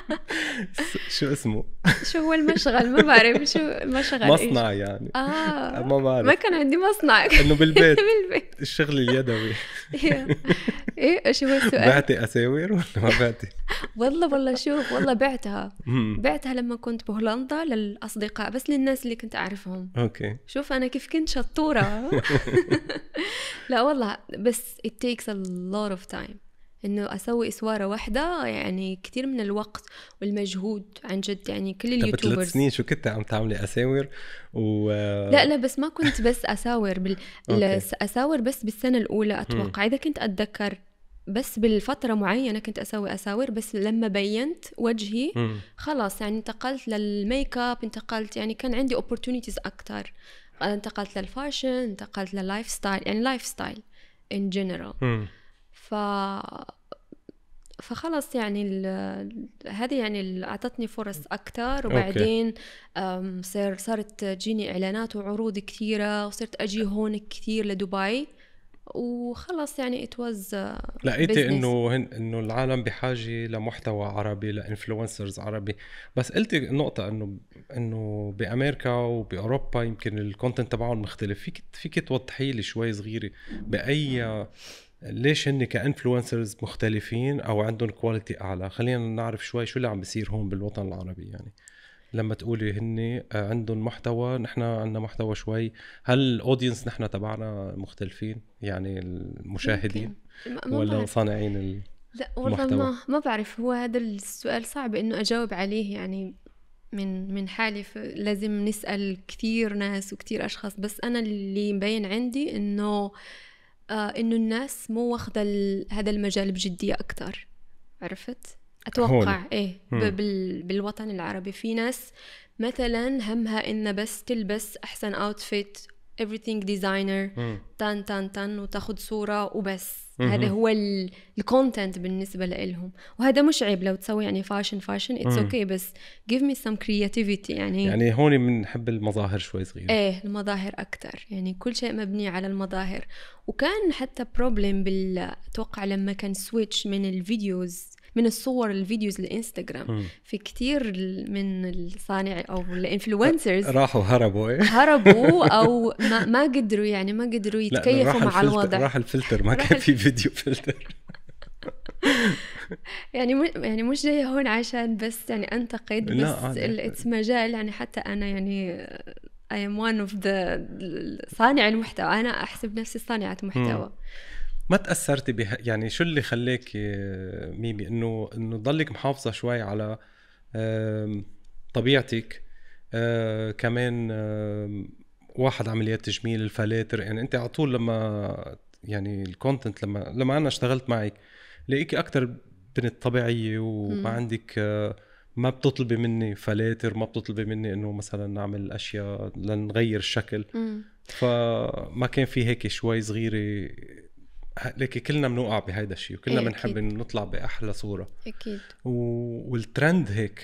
شو اسمه؟ شو هو المشغل؟ ما بعرف شو المشغل مصنع إيش؟ يعني آه. اه ما بعرف ما كان عندي مصنع انه بالبيت بالبيت الشغل اليدوي إيه. ايه شو هو السؤال؟ بعتي اساور ولا ما بعتي؟ والله والله شوف والله بعتها بعتها لما كنت بهولندا للاصدقاء بس للناس اللي كنت اعرفهم اوكي شوف انا كيف كنت شطوره لا والله بس it takes a lot of time انه اسوي اسواره واحده يعني كثير من الوقت والمجهود عن جد يعني كل اليوتيوبرز ثلاث سنين شو كنت عم تعملي اساور و لا لا بس ما كنت بس اساور بال... اساور بس بالسنه الاولى اتوقع اذا كنت اتذكر بس بالفتره معينه كنت اسوي اساور بس لما بينت وجهي خلاص يعني انتقلت للميك اب انتقلت يعني كان عندي اوبورتونيتيز اكثر انتقلت للفاشن انتقلت لللايف ستايل يعني لايف ستايل ان جنرال فخلص يعني ال... هذه يعني اللي اعطتني فرص اكثر وبعدين صار صارت تجيني اعلانات وعروض كثيره وصرت اجي هون كثير لدبي وخلص يعني اتوز لقيتي انه هن... انه العالم بحاجه لمحتوى عربي لانفلونسرز عربي بس قلتي نقطه انه انه بامريكا وباوروبا يمكن الكونتنت تبعهم مختلف فيك فيك توضحي لي شوي صغيره باي ليش هن كانفلونسرز مختلفين او عندهم كواليتي اعلى خلينا نعرف شوي شو اللي عم بيصير هون بالوطن العربي يعني لما تقولي هن آه، عندهم محتوى نحن عندنا محتوى شوي هل الاودينس نحن تبعنا مختلفين يعني المشاهدين ممكن. ولا صانعين ال... لا والله ما ما بعرف هو هذا السؤال صعب انه اجاوب عليه يعني من من حالي لازم نسال كثير ناس وكثير اشخاص بس انا اللي مبين عندي انه آه، انه الناس مو واخده هذا المجال بجديه اكثر عرفت اتوقع هون. ايه بال بالوطن العربي في ناس مثلا همها ان بس تلبس احسن اوتفيت everything designer تان تان تان وتاخذ صوره وبس هذا هو الكونتنت بالنسبه لهم وهذا مش عيب لو تسوي يعني فاشن فاشن اتس اوكي okay بس جيف مي سم كرياتيفيتي يعني يعني هون بنحب المظاهر شوي صغيره ايه المظاهر اكثر يعني كل شيء مبني على المظاهر وكان حتى بروبلم بال اتوقع لما كان سويتش من الفيديوز من الصور الفيديوز الانستغرام في كثير من الصانع او الانفلونسرز راحوا هربوا إيه؟ هربوا او ما, ما قدروا يعني ما قدروا يتكيفوا مع الوضع راح الفلتر ما كان في فيديو فلتر يعني م... يعني مش جايه هون عشان بس يعني انتقد بس اتس مجال يعني حتى انا يعني اي ام وان اوف ذا صانع المحتوى أنا أحسب نفسي صانعة محتوى م. ما تاثرتي به يعني شو اللي خليك آه، ميمي انه انه تضلك محافظه شوي على طبيعتك آه، كمان واحد عمليات تجميل الفلاتر يعني انت على طول لما يعني الكونتنت لما لما انا اشتغلت معك لقيكي اكثر بنت طبيعيه وما عندك آه، ما بتطلبي مني فلاتر ما بتطلبي مني انه مثلا نعمل اشياء لنغير الشكل فما كان في هيك شوي صغيره ليكي كلنا بنوقع بهيدا الشيء وكلنا إيه، بنحب إيه نطلع باحلى صوره اكيد و... والترند هيك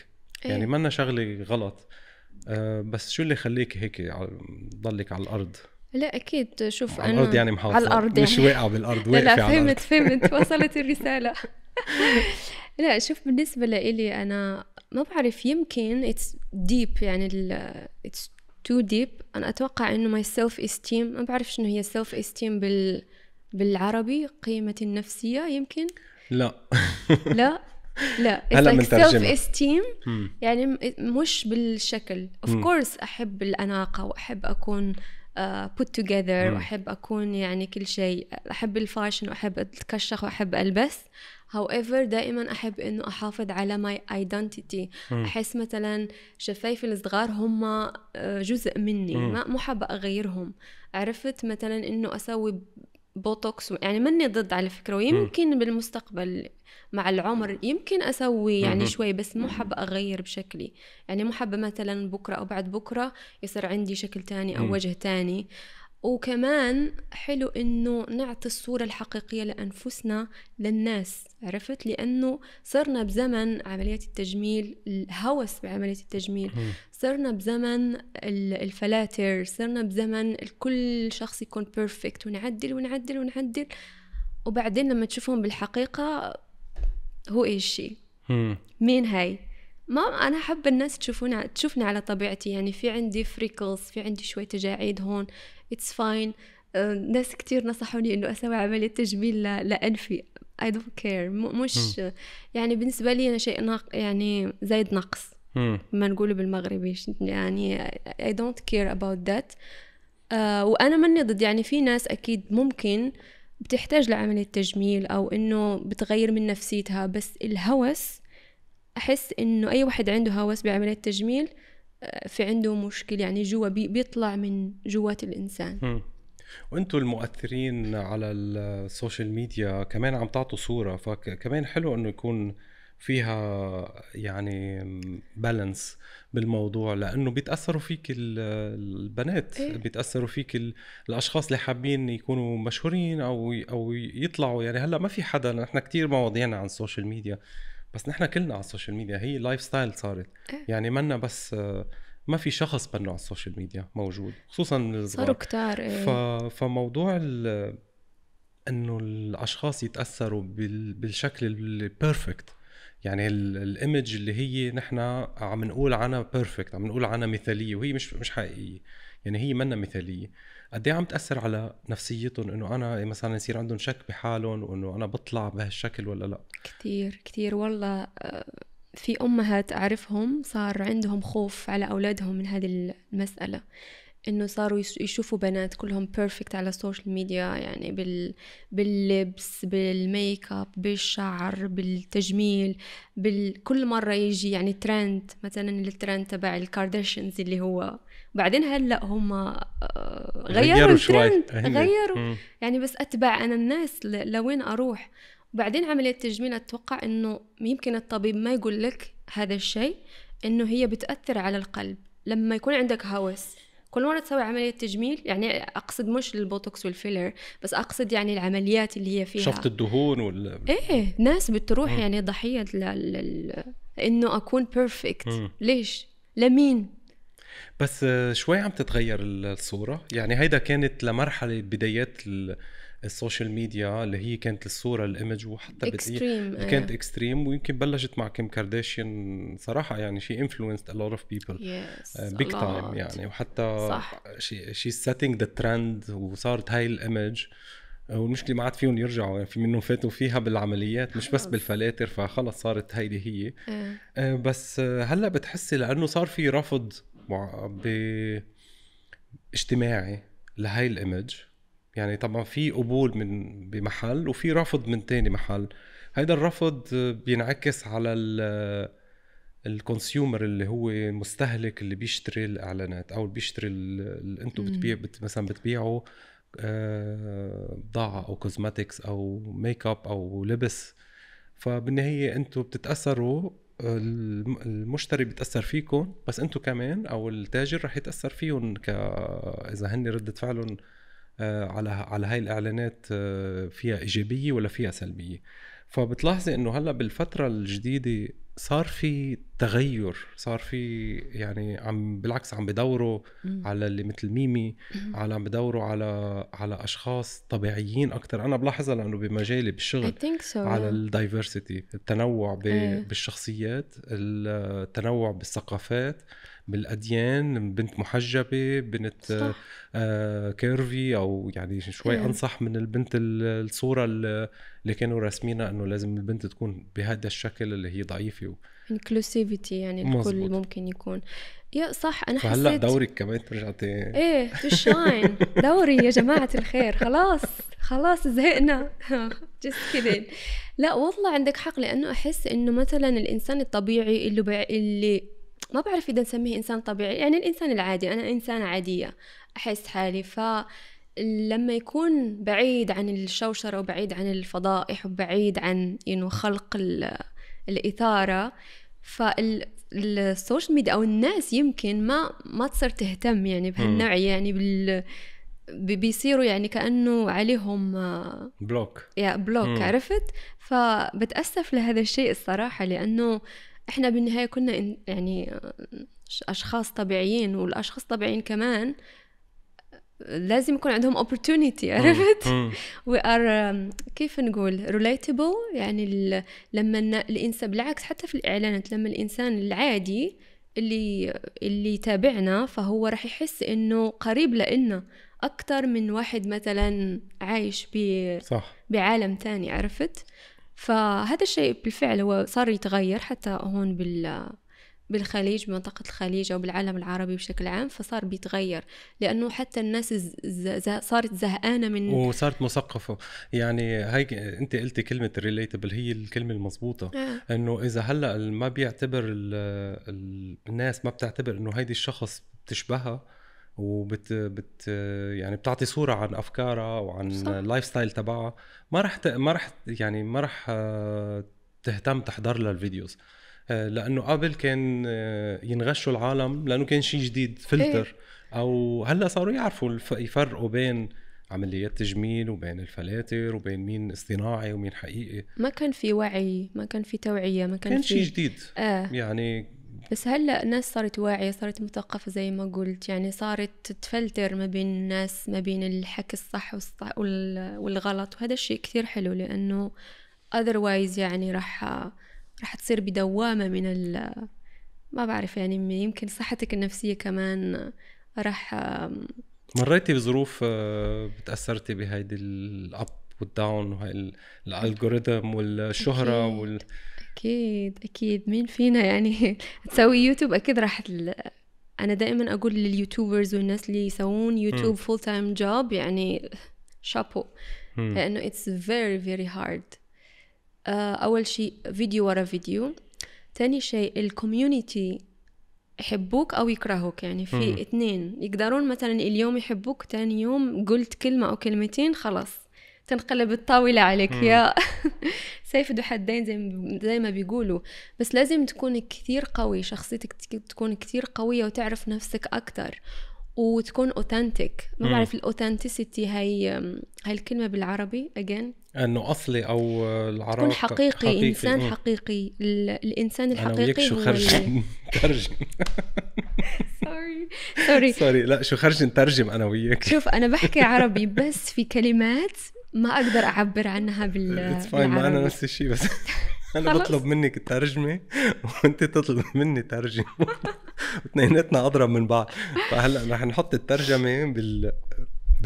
يعني إيه. يعني منا شغله غلط أه بس شو اللي يخليك هيك ضلك على الارض لا اكيد شوف على انا الارض يعني محافظه على الارض يعني. مش واقعه بالارض لا, لا فهمت فهمت وصلت الرساله لا شوف بالنسبه لإلي انا ما بعرف يمكن اتس ديب يعني اتس تو ديب انا اتوقع انه ماي سيلف استيم ما بعرف شنو هي السيلف استيم بال بالعربي قيمة النفسية يمكن لا لا لا هلا like self استيم يعني مش بالشكل اوف كورس احب الاناقه واحب اكون بوت آه، توجذر واحب اكون يعني كل شيء احب الفاشن واحب اتكشخ واحب البس ايفر دائما احب انه احافظ على ماي ايدنتيتي احس مثلا شفايفي الصغار هم آه، جزء مني ما مو حابه اغيرهم عرفت مثلا انه اسوي بوتوكس يعني مني ضد على فكرة ويمكن م. بالمستقبل مع العمر يمكن أسوي يعني م. شوي بس مو حابة أغير بشكلي يعني مو حابة مثلا بكرة أو بعد بكرة يصير عندي شكل تاني أو م. وجه تاني وكمان حلو انه نعطي الصورة الحقيقية لأنفسنا للناس عرفت لأنه صرنا بزمن عملية التجميل الهوس بعملية التجميل صرنا بزمن الفلاتر صرنا بزمن كل شخص يكون بيرفكت ونعدل ونعدل ونعدل وبعدين لما تشوفهم بالحقيقة هو ايش شي مين هاي ما انا احب الناس تشوفوني تشوفني على طبيعتي يعني في عندي فريكلز في عندي شوي تجاعيد هون اتس أه، فاين ناس كتير نصحوني انه اسوي عمليه تجميل لانفي اي دونت كير مش يعني بالنسبه لي انا شيء ناق يعني زايد نقص ما نقوله بالمغربي يعني اي دونت كير اباوت ذات وانا ماني ضد يعني في ناس اكيد ممكن بتحتاج لعمليه تجميل او انه بتغير من نفسيتها بس الهوس أحس إنه أي واحد عنده هوس بعملية تجميل آه، في عنده مشكلة يعني جوا بيطلع من جوات الإنسان وانتم المؤثرين على السوشيال ميديا كمان عم تعطوا صوره فكمان حلو انه يكون فيها يعني بالانس بالموضوع لانه بيتاثروا فيك البنات إيه؟ بيتاثروا فيك الاشخاص اللي حابين يكونوا مشهورين او او يطلعوا يعني هلا ما في حدا نحن كثير مواضيعنا عن السوشيال ميديا بس نحن كلنا على السوشيال ميديا هي لايف ستايل صارت إيه. يعني منا بس آه، ما في شخص بنو على السوشيال ميديا موجود خصوصا الصغار صاروا كتار إيه. ف... فموضوع ال... انه الاشخاص يتاثروا بال... بالشكل البيرفكت يعني الايمج اللي هي نحن عم نقول عنها بيرفكت عم نقول عنها مثاليه وهي مش مش حقيقيه يعني هي منا مثاليه قد ايه عم تاثر على نفسيتهم انه انا مثلا يصير عندهم شك بحالهم وانه انا بطلع بهالشكل ولا لا كثير كثير والله آه، في امهات اعرفهم صار عندهم خوف على اولادهم من هذه المساله انه صاروا يشوفوا بنات كلهم بيرفكت على السوشيال ميديا يعني بال باللبس بالميك اب بالشعر بالتجميل بال... كل مره يجي يعني ترند مثلا الترند تبع الكارداشيانز اللي هو بعدين هلا هم آه، غيروا شوي غيروا يعني بس اتبع انا الناس لوين اروح وبعدين عمليه التجميل اتوقع انه يمكن الطبيب ما يقول لك هذا الشيء انه هي بتاثر على القلب لما يكون عندك هوس كل مره تسوي عمليه تجميل يعني اقصد مش البوتوكس والفيلر بس اقصد يعني العمليات اللي هي فيها شفط الدهون وال ايه ناس بتروح مم. يعني ضحيه لل... انه اكون بيرفكت ليش لمين بس شوي عم تتغير الصورة يعني هيدا كانت لمرحلة بدايات السوشيال ميديا اللي هي كانت الصورة الايمج وحتى اكستريم كانت اكستريم آه. ويمكن بلشت مع كيم كارداشيان صراحة يعني شي انفلونسد ا لوت اوف بيبل بيج تايم يعني وحتى صح شي سيتنج ذا ترند وصارت هاي الايمج آه، والمشكله ما عاد فيهم يرجعوا يعني في منهم فاتوا فيها بالعمليات مش بس بالفلاتر فخلص صارت هيدي هي آه. بس هلا بتحسي لانه صار في رفض ب اجتماعي لهي الايمج يعني طبعا في قبول من بمحل وفي رفض من تاني محل هيدا الرفض بينعكس على الكونسيومر اللي هو المستهلك اللي بيشتري الاعلانات او اللي بيشتري اللي انتم بتبيع بت مثلا بتبيعوا آه، بضاعه او كوزماتكس او ميك اب او لبس فبالنهايه انتم بتتاثروا المشتري بيتاثر فيكم بس انتم كمان او التاجر رح يتاثر فيهم ك اذا هن رده فعلهم آه، على على هاي الاعلانات آه، فيها ايجابيه ولا فيها سلبيه فبتلاحظي انه هلا بالفتره الجديده صار في تغير صار في يعني عم بالعكس عم بدوروا على اللي مثل ميمي على عم بدوروا على على اشخاص طبيعيين اكثر انا بلاحظها لانه بمجالي بالشغل so, على yeah. الدايفرسيتي التنوع ب... yeah. إيه. بالشخصيات التنوع بالثقافات بالاديان بنت محجبه بنت صح. آه كيرفي او يعني شوي انصح من البنت الصوره اللي كانوا راسمينها انه لازم البنت تكون بهذا الشكل اللي هي ضعيفه انكلوسيفيتي يعني الكل ممكن يكون يا صح انا حسيت هلا دورك كمان رجعتي ايه تو شاين دوري يا جماعه الخير خلاص خلاص زهقنا جست كده لا والله عندك حق لانه احس انه مثلا الانسان الطبيعي اللي بع... اللي ما بعرف اذا نسميه انسان طبيعي يعني الانسان العادي انا انسانه عاديه احس حالي ف لما يكون بعيد عن الشوشرة وبعيد عن الفضائح وبعيد عن يعني خلق الإثارة فالسوشيال ميديا أو الناس يمكن ما ما تصير تهتم يعني بهالنوع يعني بال بيصيروا يعني كانه عليهم بلوك يا بلوك مم. عرفت فبتاسف لهذا الشيء الصراحه لانه احنا بالنهاية كنا يعني آه، أشخاص طبيعيين والأشخاص الطبيعيين كمان آه، لازم يكون عندهم opportunity عرفت؟ we are كيف نقول relatable يعني لما الإنسان بالعكس حتى في الإعلانات لما الإنسان العادي اللي اللي يتابعنا فهو راح يحس انه قريب لنا اكتر من واحد مثلا عايش ب صح. بعالم تاني عرفت فهذا الشيء بالفعل هو صار يتغير حتى هون بال بالخليج بمنطقة الخليج أو بالعالم العربي بشكل عام فصار بيتغير لأنه حتى الناس ز... ز... صارت زهقانة من وصارت مثقفة يعني هاي أنت قلتي كلمة ريليتبل هي الكلمة المضبوطة آه. أنه إذا هلأ ما بيعتبر ال... الناس ما بتعتبر أنه هيدي الشخص بتشبهها وبت بت يعني بتعطي صوره عن افكارها وعن اللايف ستايل تبعها ما رح ت... ما رح يعني ما رح آه، تهتم تحضر لها الفيديوز آه، لانه قبل كان آه، ينغشوا العالم لانه كان شيء جديد فلتر إيه. او هلا صاروا يعرفوا الف... يفرقوا بين عمليات تجميل وبين الفلاتر وبين مين اصطناعي ومين حقيقي ما كان في وعي ما كان في توعيه ما كان, كان في شيء جديد آه. يعني بس هلا الناس صارت واعيه صارت مثقفه زي ما قلت يعني صارت تفلتر ما بين الناس ما بين الحكي الصح والغلط وهذا الشيء كثير حلو لانه otherwise يعني راح راح تصير بدوامه من ال ما بعرف يعني يمكن صحتك النفسيه كمان راح مريتي بظروف آه، بتاثرتي بهيدي الاب والداون وهي الالغوريثم والشهره أكيد. وال اكيد اكيد مين فينا يعني تسوي يوتيوب اكيد راح انا دائما اقول لليوتيوبرز والناس اللي يسوون يوتيوب فول تايم جوب يعني شابو لانه اتس فيري فيري هارد اول شيء فيديو ورا فيديو ثاني شيء الكوميونتي يحبوك او يكرهوك يعني في اثنين يقدرون مثلا اليوم يحبوك ثاني يوم قلت كلمه او كلمتين خلاص تنقلب الطاولة عليك يا سيف ذو حدين زي, زي ما بيقولوا بس لازم تكون كثير قوي شخصيتك تكون كثير قوية وتعرف نفسك أكثر وتكون اوثنتيك ما بعرف الاوثنتسيتي هاي هاي الكلمه بالعربي اجين انه اصلي او العربي تكون حقيقي, حقيقي. انسان مم. حقيقي الانسان الحقيقي أنا وياك شو خرج سوري سوري سوري لا شو خرج نترجم انا وياك شوف انا بحكي عربي بس في كلمات ما اقدر اعبر عنها بال اتس فاين معنا انا نفس الشيء بس انا بطلب منك الترجمه وانت تطلب مني ترجمه اثنيناتنا اضرب من بعض فهلا رح نحط الترجمه بال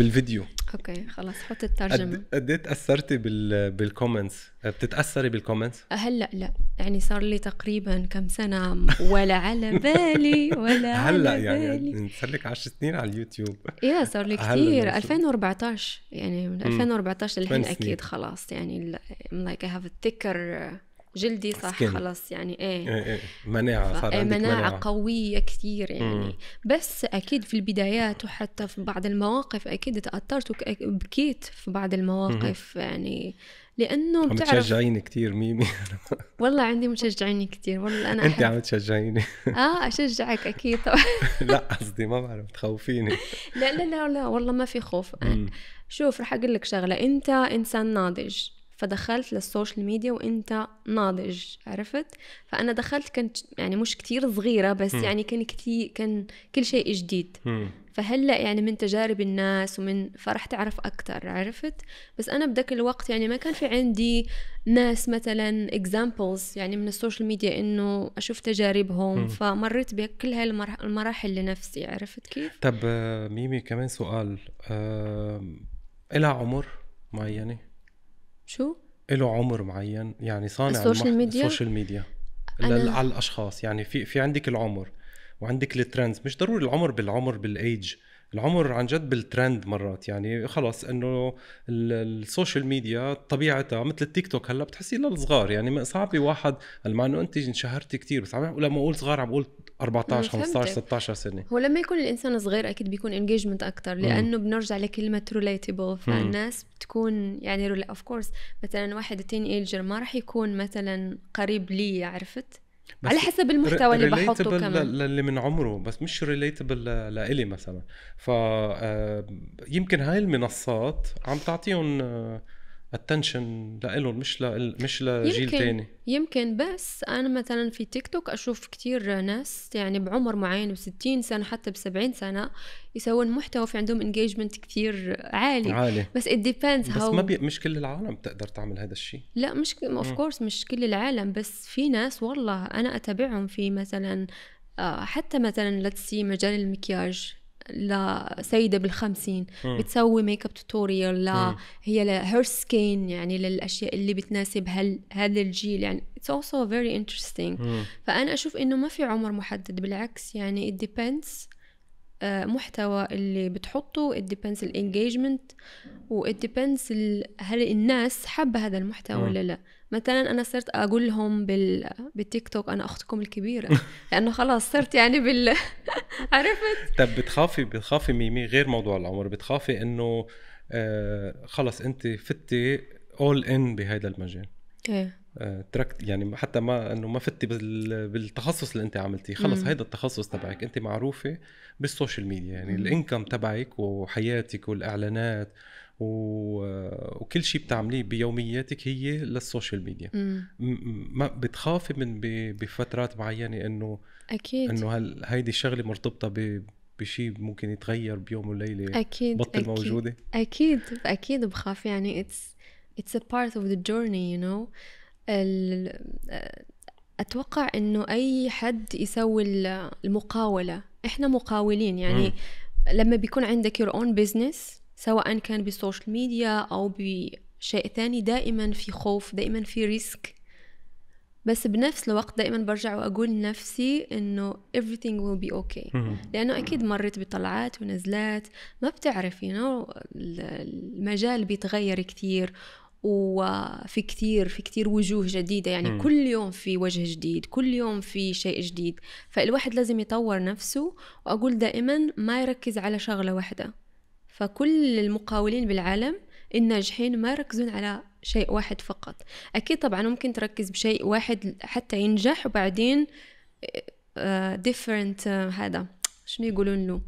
بالفيديو اوكي خلاص حط الترجمه قد ايه تاثرتي بال... بالكومنتس بتتاثري بالكومنتس أه، هلا لا يعني صار لي تقريبا كم سنه ولا على بالي ولا هلا على يعني, يعني صار لك 10 سنين على اليوتيوب يا صار لي كثير 2014 يعني, يعني من 2014 للحين اكيد خلاص يعني لايك اي هاف تيكر thicker جلدي صح سكين. خلص يعني ايه, إيه, إيه. مناعه صار إيه عندك مناعه, مناعة قويه كثير يعني مم. بس اكيد في البدايات وحتى في بعض المواقف اكيد تاثرت وبكيت في بعض المواقف مم. يعني لانه بتعرف متشجعين كثير ميمي والله عندي متشجعين كثير والله انا انت عم تشجعيني اه اشجعك اكيد لا قصدي ما بعرف تخوفيني لا لا لا لا والله ما في خوف شوف رح اقول لك شغله انت انسان ناضج فدخلت للسوشيال ميديا وانت ناضج عرفت فانا دخلت كنت يعني مش كتير صغيره بس م. يعني كان كثير كان كل شيء جديد م. فهلا يعني من تجارب الناس ومن فرح تعرف اكثر عرفت بس انا بدك الوقت يعني ما كان في عندي ناس مثلا اكزامبلز يعني من السوشيال ميديا انه اشوف تجاربهم م. فمريت بكل هاي المراحل لنفسي عرفت كيف طب آه، ميمي كمان سؤال أه... إلى عمر معينه شو؟ له عمر معين يعني صانع السوشيال ميديا السوشيال ميديا على الاشخاص يعني في في عندك العمر وعندك الترندز مش ضروري العمر بالعمر بالايج العمر عن جد بالترند مرات يعني خلص انه السوشيال ميديا طبيعتها مثل التيك توك هلا بتحسي للصغار يعني صعب واحد مع انه انت انشهرتي كثير بس عم لما اقول صغار عم بقول 14 15 16 سنه هو لما يكون الانسان صغير اكيد بيكون انجيجمنت اكثر لانه مم. بنرجع لكلمه ريليتبل فالناس بتكون يعني اوف كورس مثلا واحد تين ايجر ما راح يكون مثلا قريب لي عرفت على حسب المحتوى اللي بحطه كمان للي من عمره بس مش ريليتبل لإلي مثلا ف آه، يمكن هاي المنصات عم تعطيهم آه، اتنشن لإلهم مش ل... مش لجيل ثاني يمكن بس انا مثلا في تيك توك اشوف كثير ناس يعني بعمر معين ب 60 سنه حتى ب 70 سنه يسوون محتوى في عندهم انجيجمنت كثير عالي عالي بس ات ديبيندز هاو بس ما بي... مش كل العالم بتقدر تعمل هذا الشيء لا مش اوف كورس مش كل العالم بس في ناس والله انا اتابعهم في مثلا آه، حتى مثلا لتسي مجال المكياج لسيده بالخمسين مم. بتسوي ميك اب توتوريال لا هي لهير سكين يعني للاشياء اللي بتناسب هال هذا الجيل يعني اتس اولسو فيري انترستينج فانا اشوف انه ما في عمر محدد بالعكس يعني ات آه، ديبندس محتوى اللي بتحطه ات ديبندس الانجيجمنت وات ديبندس هل الناس حابة هذا المحتوى ولا لا مثلا انا صرت اقول لهم بال... بالتيك توك انا اختكم الكبيرة لانه خلاص صرت يعني بال عرفت طب بتخافي بتخافي ميمي غير موضوع العمر بتخافي انه آه خلص انت فتي اول ان بهذا المجال ايه آه، تركت يعني حتى ما انه ما فتي بالتخصص اللي انت عملتيه خلص هذا التخصص تبعك انت معروفه بالسوشيال ميديا يعني الانكم تبعك وحياتك والاعلانات وكل شيء بتعمليه بيومياتك هي للسوشيال ميديا ما بتخافي من بفترات معينه انه اكيد انه هل هيدي الشغله مرتبطه ب بشيء ممكن يتغير بيوم وليله اكيد بطل أكيد موجوده اكيد اكيد بخاف يعني اتس اتس ا بارت اوف ذا جورني يو نو اتوقع انه اي حد يسوي المقاوله احنا مقاولين يعني م. لما بيكون عندك يور اون بزنس سواء كان بالسوشيال ميديا أو بشيء ثاني دائما في خوف دائما في ريسك بس بنفس الوقت دائما برجع واقول لنفسي انه everything will be okay لانه اكيد مريت بطلعات ونزلات ما بتعرف you know المجال بيتغير كثير وفي كثير في كثير وجوه جديدة يعني كل يوم في وجه جديد كل يوم في شيء جديد فالواحد لازم يطور نفسه وأقول دائما ما يركز على شغلة واحدة فكل المقاولين بالعالم الناجحين ما ركزون على شيء واحد فقط أكيد طبعا ممكن تركز بشيء واحد حتى ينجح وبعدين ديفرنت آه، آه، هذا شنو يقولون له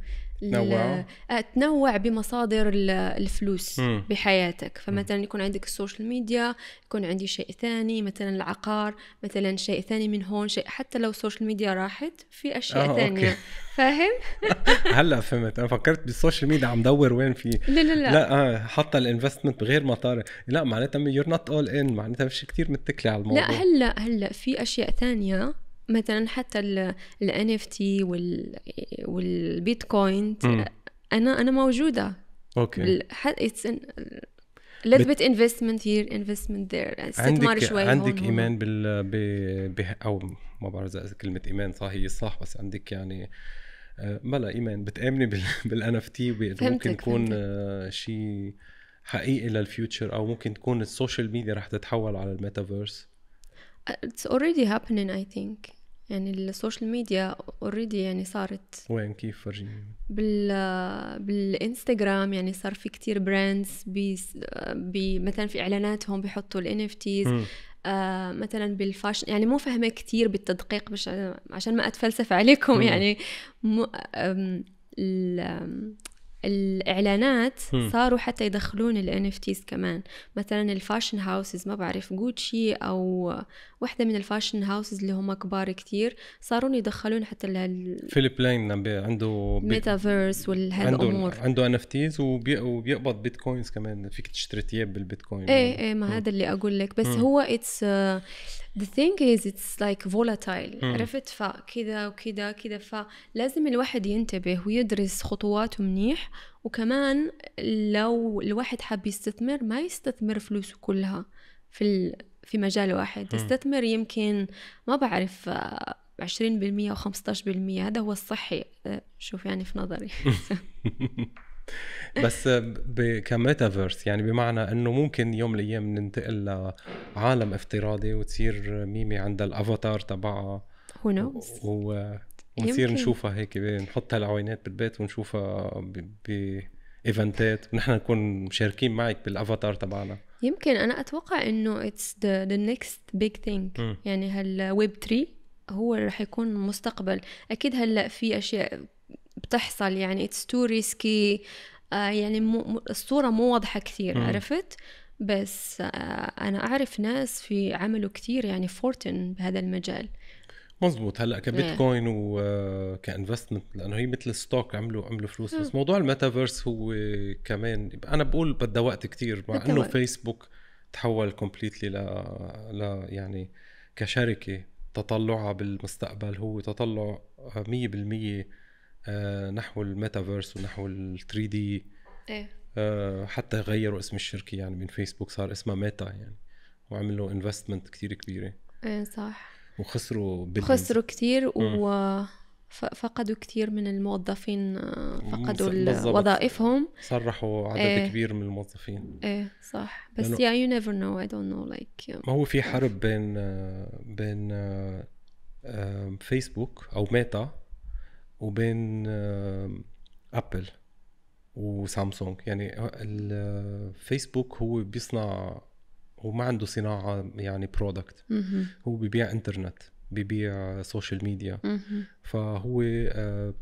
تنوع آه، تنوع بمصادر الفلوس م. بحياتك فمثلا يكون عندك السوشيال ميديا يكون عندي شيء ثاني مثلا العقار مثلا شيء ثاني من هون شيء حتى لو السوشيال ميديا راحت في اشياء آه، ثانيه أوكي. فاهم هلا فهمت انا فكرت بالسوشيال ميديا عم دور وين في لا لا لا لا آه حتى الانفستمنت بغير مطار لا معناتها يور نوت اول ان معناتها مش كثير متكله على الموضوع لا هلا هلا في اشياء ثانيه مثلا حتى ال NFT وال والبيتكوين انا انا موجوده اوكي اتس little bit investment here investment there استثمار شوي عندك هون ايمان بال ب... ب... او ما بعرف اذا كلمه ايمان صح هي صح بس عندك يعني بلا آه، ايمان بتامني بال بالان اف تي ممكن يكون آه، شيء حقيقي للفيوتشر او ممكن تكون السوشيال ميديا رح تتحول على الميتافيرس اتس اوريدي هابينينج اي ثينك يعني السوشيال ميديا اوريدي يعني صارت وين كيف فرجيني بال بالانستغرام يعني صار في كتير براندز بي, بي مثلا في اعلاناتهم بيحطوا الان اف تيز مثلا بالفاشن يعني مو فاهمه كتير بالتدقيق مش عشان ما اتفلسف عليكم مم. يعني الاعلانات صاروا حتى يدخلون ال NFTs كمان مثلا الفاشن هاوسز ما بعرف جوتشي او وحده من الفاشن هاوسز اللي هم كبار كتير صاروا يدخلون حتى لل فيليب لاين عنده ميتافيرس والهالامور عنده عنده NFTs وبيقبض بيتكوينز كمان فيك تشتري ثياب بالبيتكوين ايه ايه ما هذا اللي اقول لك بس هو اتس آه، the thing is it's like volatile مم. Hmm. عرفت فكذا وكذا كذا فلازم الواحد ينتبه ويدرس خطواته منيح وكمان لو الواحد حاب يستثمر ما يستثمر فلوسه كلها في ال... في مجال واحد مم. Hmm. يستثمر يمكن ما بعرف 20% آه، و15% هذا هو الصحي آه، شوف يعني في نظري بس كميتافيرس يعني بمعنى انه ممكن يوم من الايام ننتقل لعالم افتراضي وتصير ميمي عندها الافاتار تبعها هو نوز ونصير نشوفها هيك نحط هالعوينات بالبيت ونشوفها بايفنتات ونحن نكون مشاركين معك بالافاتار تبعنا يمكن انا اتوقع انه اتس ذا نيكست بيج ثينج يعني هالويب 3 هو رح يكون مستقبل اكيد هلا في اشياء بتحصل يعني اتس تو ريسكي يعني مو الصورة مو واضحة كثير م. عرفت؟ بس آه، أنا أعرف ناس في عملوا كثير يعني فورتن بهذا المجال مزبوط هلا كبيتكوين yeah. إيه. وكانفستمنت آه، لانه هي مثل ستوك عملوا عملوا فلوس بس موضوع الميتافيرس هو كمان انا بقول بدها وقت كثير مع انه فيسبوك تحول كومبليتلي ل ل يعني كشركه تطلعها بالمستقبل هو تطلع 100% آه، نحو الميتافيرس ونحو ال 3 دي ايه آه، حتى غيروا اسم الشركه يعني من فيسبوك صار اسمها ميتا يعني وعملوا انفستمنت كثير كبيره ايه صح وخسروا بالنسبة. خسروا كثير وفقدوا كثير من الموظفين آه، فقدوا وظائفهم صرحوا عدد ايه. كبير من الموظفين ايه صح بس يا يو نيفر نو اي دونت نو لايك ما هو في حرب بين بين فيسبوك او ميتا وبين آه، ابل وسامسونج يعني آه، الفيسبوك آه، هو بيصنع هو ما عنده صناعه يعني برودكت هو ببيع انترنت ببيع سوشيال ميديا فهو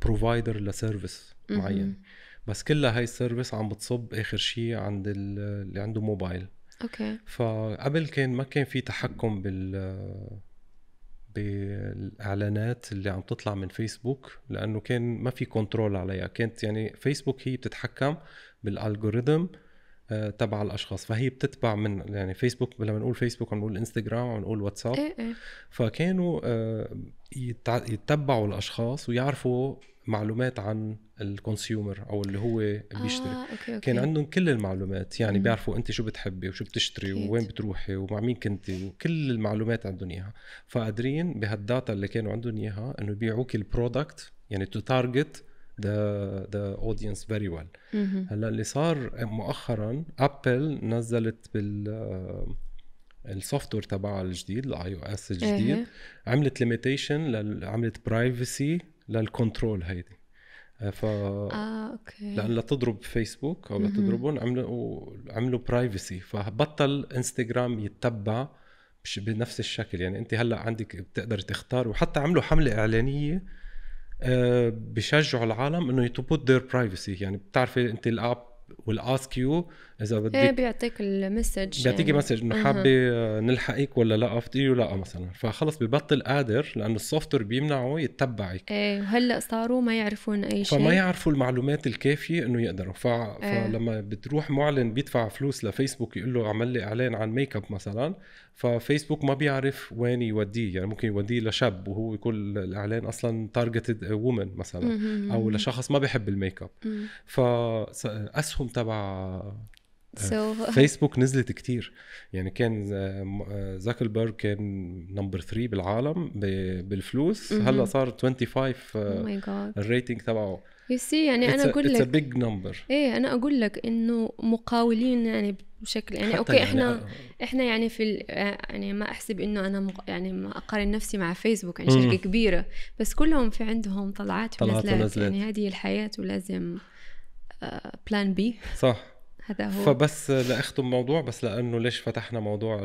بروفايدر لسيرفيس معين بس كلها هاي السيرفيس عم بتصب اخر شيء عند اللي عنده موبايل اوكي فقبل كان ما كان في تحكم بال بالاعلانات اللي عم تطلع من فيسبوك لانه كان ما في كنترول عليها كانت يعني فيسبوك هي بتتحكم بالالغوريثم آه، تبع الاشخاص فهي بتتبع من يعني فيسبوك لما نقول فيسبوك عم نقول انستغرام عم نقول واتساب إيه إيه. فكانوا آه، يتبعوا الاشخاص ويعرفوا معلومات عن الكونسيومر او اللي هو بيشتري آه، أوكي، أوكي. كان عندهم كل المعلومات يعني مم. بيعرفوا انت شو بتحبي وشو بتشتري أكيد. ووين بتروحي ومع مين كنتي وكل المعلومات عندهم اياها فقادرين بهالداتا اللي كانوا عندهم اياها انه يبيعوك البرودكت يعني تو تارجت ذا ذا اودينس فيري ويل هلا اللي صار مؤخرا ابل نزلت بال السوفت وير تبعها الجديد الاي او اس الجديد إيه. عملت ليميتيشن عملت برايفسي للكنترول هيدي آه، ف آه، أوكي. لان لتضرب فيسبوك او لتضربهم عملوا عملوا برايفسي فبطل انستغرام يتبع بنفس الشكل يعني انت هلا عندك بتقدر تختار وحتى عملوا حمله اعلانيه آه، بشجعوا العالم انه يطبوا دير برايفسي يعني بتعرفي انت الاب والاسكيو اذا إيه، بدك ايه بيعطيك المسج يعني. مسج انه حابه نلحقك ولا لا بتقولي له لا مثلا فخلص ببطل قادر لانه السوفت وير بيمنعه يتبعك ايه وهلا صاروا ما يعرفون اي شيء فما يعرفوا المعلومات الكافيه انه يقدروا ف... ايه. فلما بتروح معلن بيدفع فلوس لفيسبوك يقول له اعمل لي اعلان عن ميك اب مثلا ففيسبوك ما بيعرف وين يوديه يعني ممكن يوديه لشاب وهو يكون الاعلان اصلا تارجتد وومن مثلا او لشخص ما بيحب الميك اب فاسهم تبع آه. so... فيسبوك نزلت كتير يعني كان زاكربيرج آه، كان نمبر 3 بالعالم بالفلوس mm-hmm. هلا صار 25 آه، oh الريتنج تبعه يو سي يعني it's انا اقول لك بيج نمبر ايه انا اقول لك انه مقاولين يعني بشكل يعني اوكي يعني احنا أنا... احنا يعني في ال... يعني ما احسب انه انا مق... يعني ما اقارن نفسي مع فيسبوك يعني شركه كبيره بس كلهم في عندهم طلعات ونزلات يعني هذه الحياه ولازم بلان بي صح هذا هو فبس لاختم موضوع بس لانه ليش فتحنا موضوع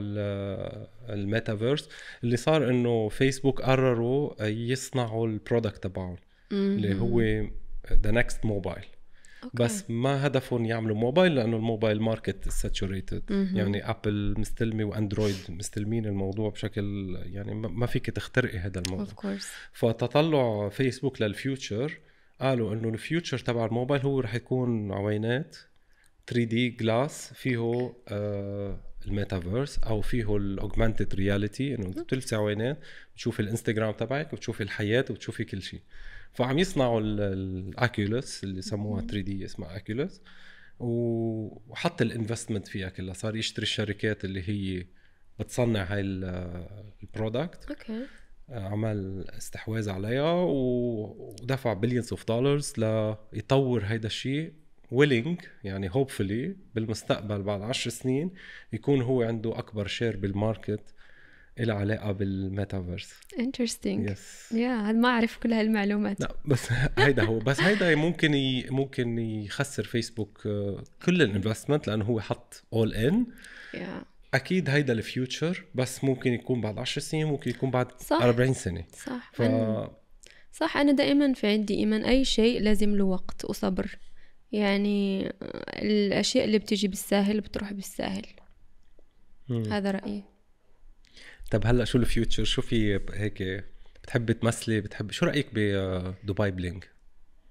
الميتافيرس اللي صار انه فيسبوك قرروا يصنعوا البرودكت تبعهم اللي هو ذا نكست موبايل أوكي. بس ما هدفهم يعملوا موبايل لانه الموبايل ماركت ساتوريتد يعني ابل مستلمه واندرويد مستلمين الموضوع بشكل يعني ما فيك تخترقي هذا الموضوع course. فتطلع فيسبوك للفيوتشر قالوا انه الفيوتشر تبع الموبايل هو رح يكون عوينات 3 دي جلاس فيه آه الميتافيرس او فيه الاوجمانتد رياليتي انه بتلسع عينين بتشوفي الانستغرام تبعك وبتشوفي الحياه وبتشوفي كل شيء فعم يصنعوا الاكيولس اللي سموها 3 دي اسمها اكيولس وحط الانفستمنت فيها كلها صار يشتري الشركات اللي هي بتصنع هاي البرودكت اوكي عمل استحواذ عليها ودفع بليونز اوف دولارز ليطور هيدا الشيء ويلينج يعني هوبفلي بالمستقبل بعد عشر سنين يكون هو عنده اكبر شير بالماركت إلها علاقه بالميتافيرس انترستينج يس يا ما اعرف كل هالمعلومات لا بس هيدا هو بس هيدا ممكن ي... ممكن يخسر فيسبوك آه، كل الانفستمنت لانه هو حط اول ان yeah. اكيد هيدا الفيوتشر بس ممكن يكون بعد 10 سنين ممكن يكون بعد صح. 40 سنه صح ف... أنا... صح انا دائما في عندي ايمان اي شيء لازم له وقت وصبر يعني الأشياء اللي بتجي بالساهل بتروح بالساهل مم. هذا رأيي طب هلا شو الفيوتشر شو في هيك بتحبي تمثلي بتحبي شو رأيك بدبي بلينك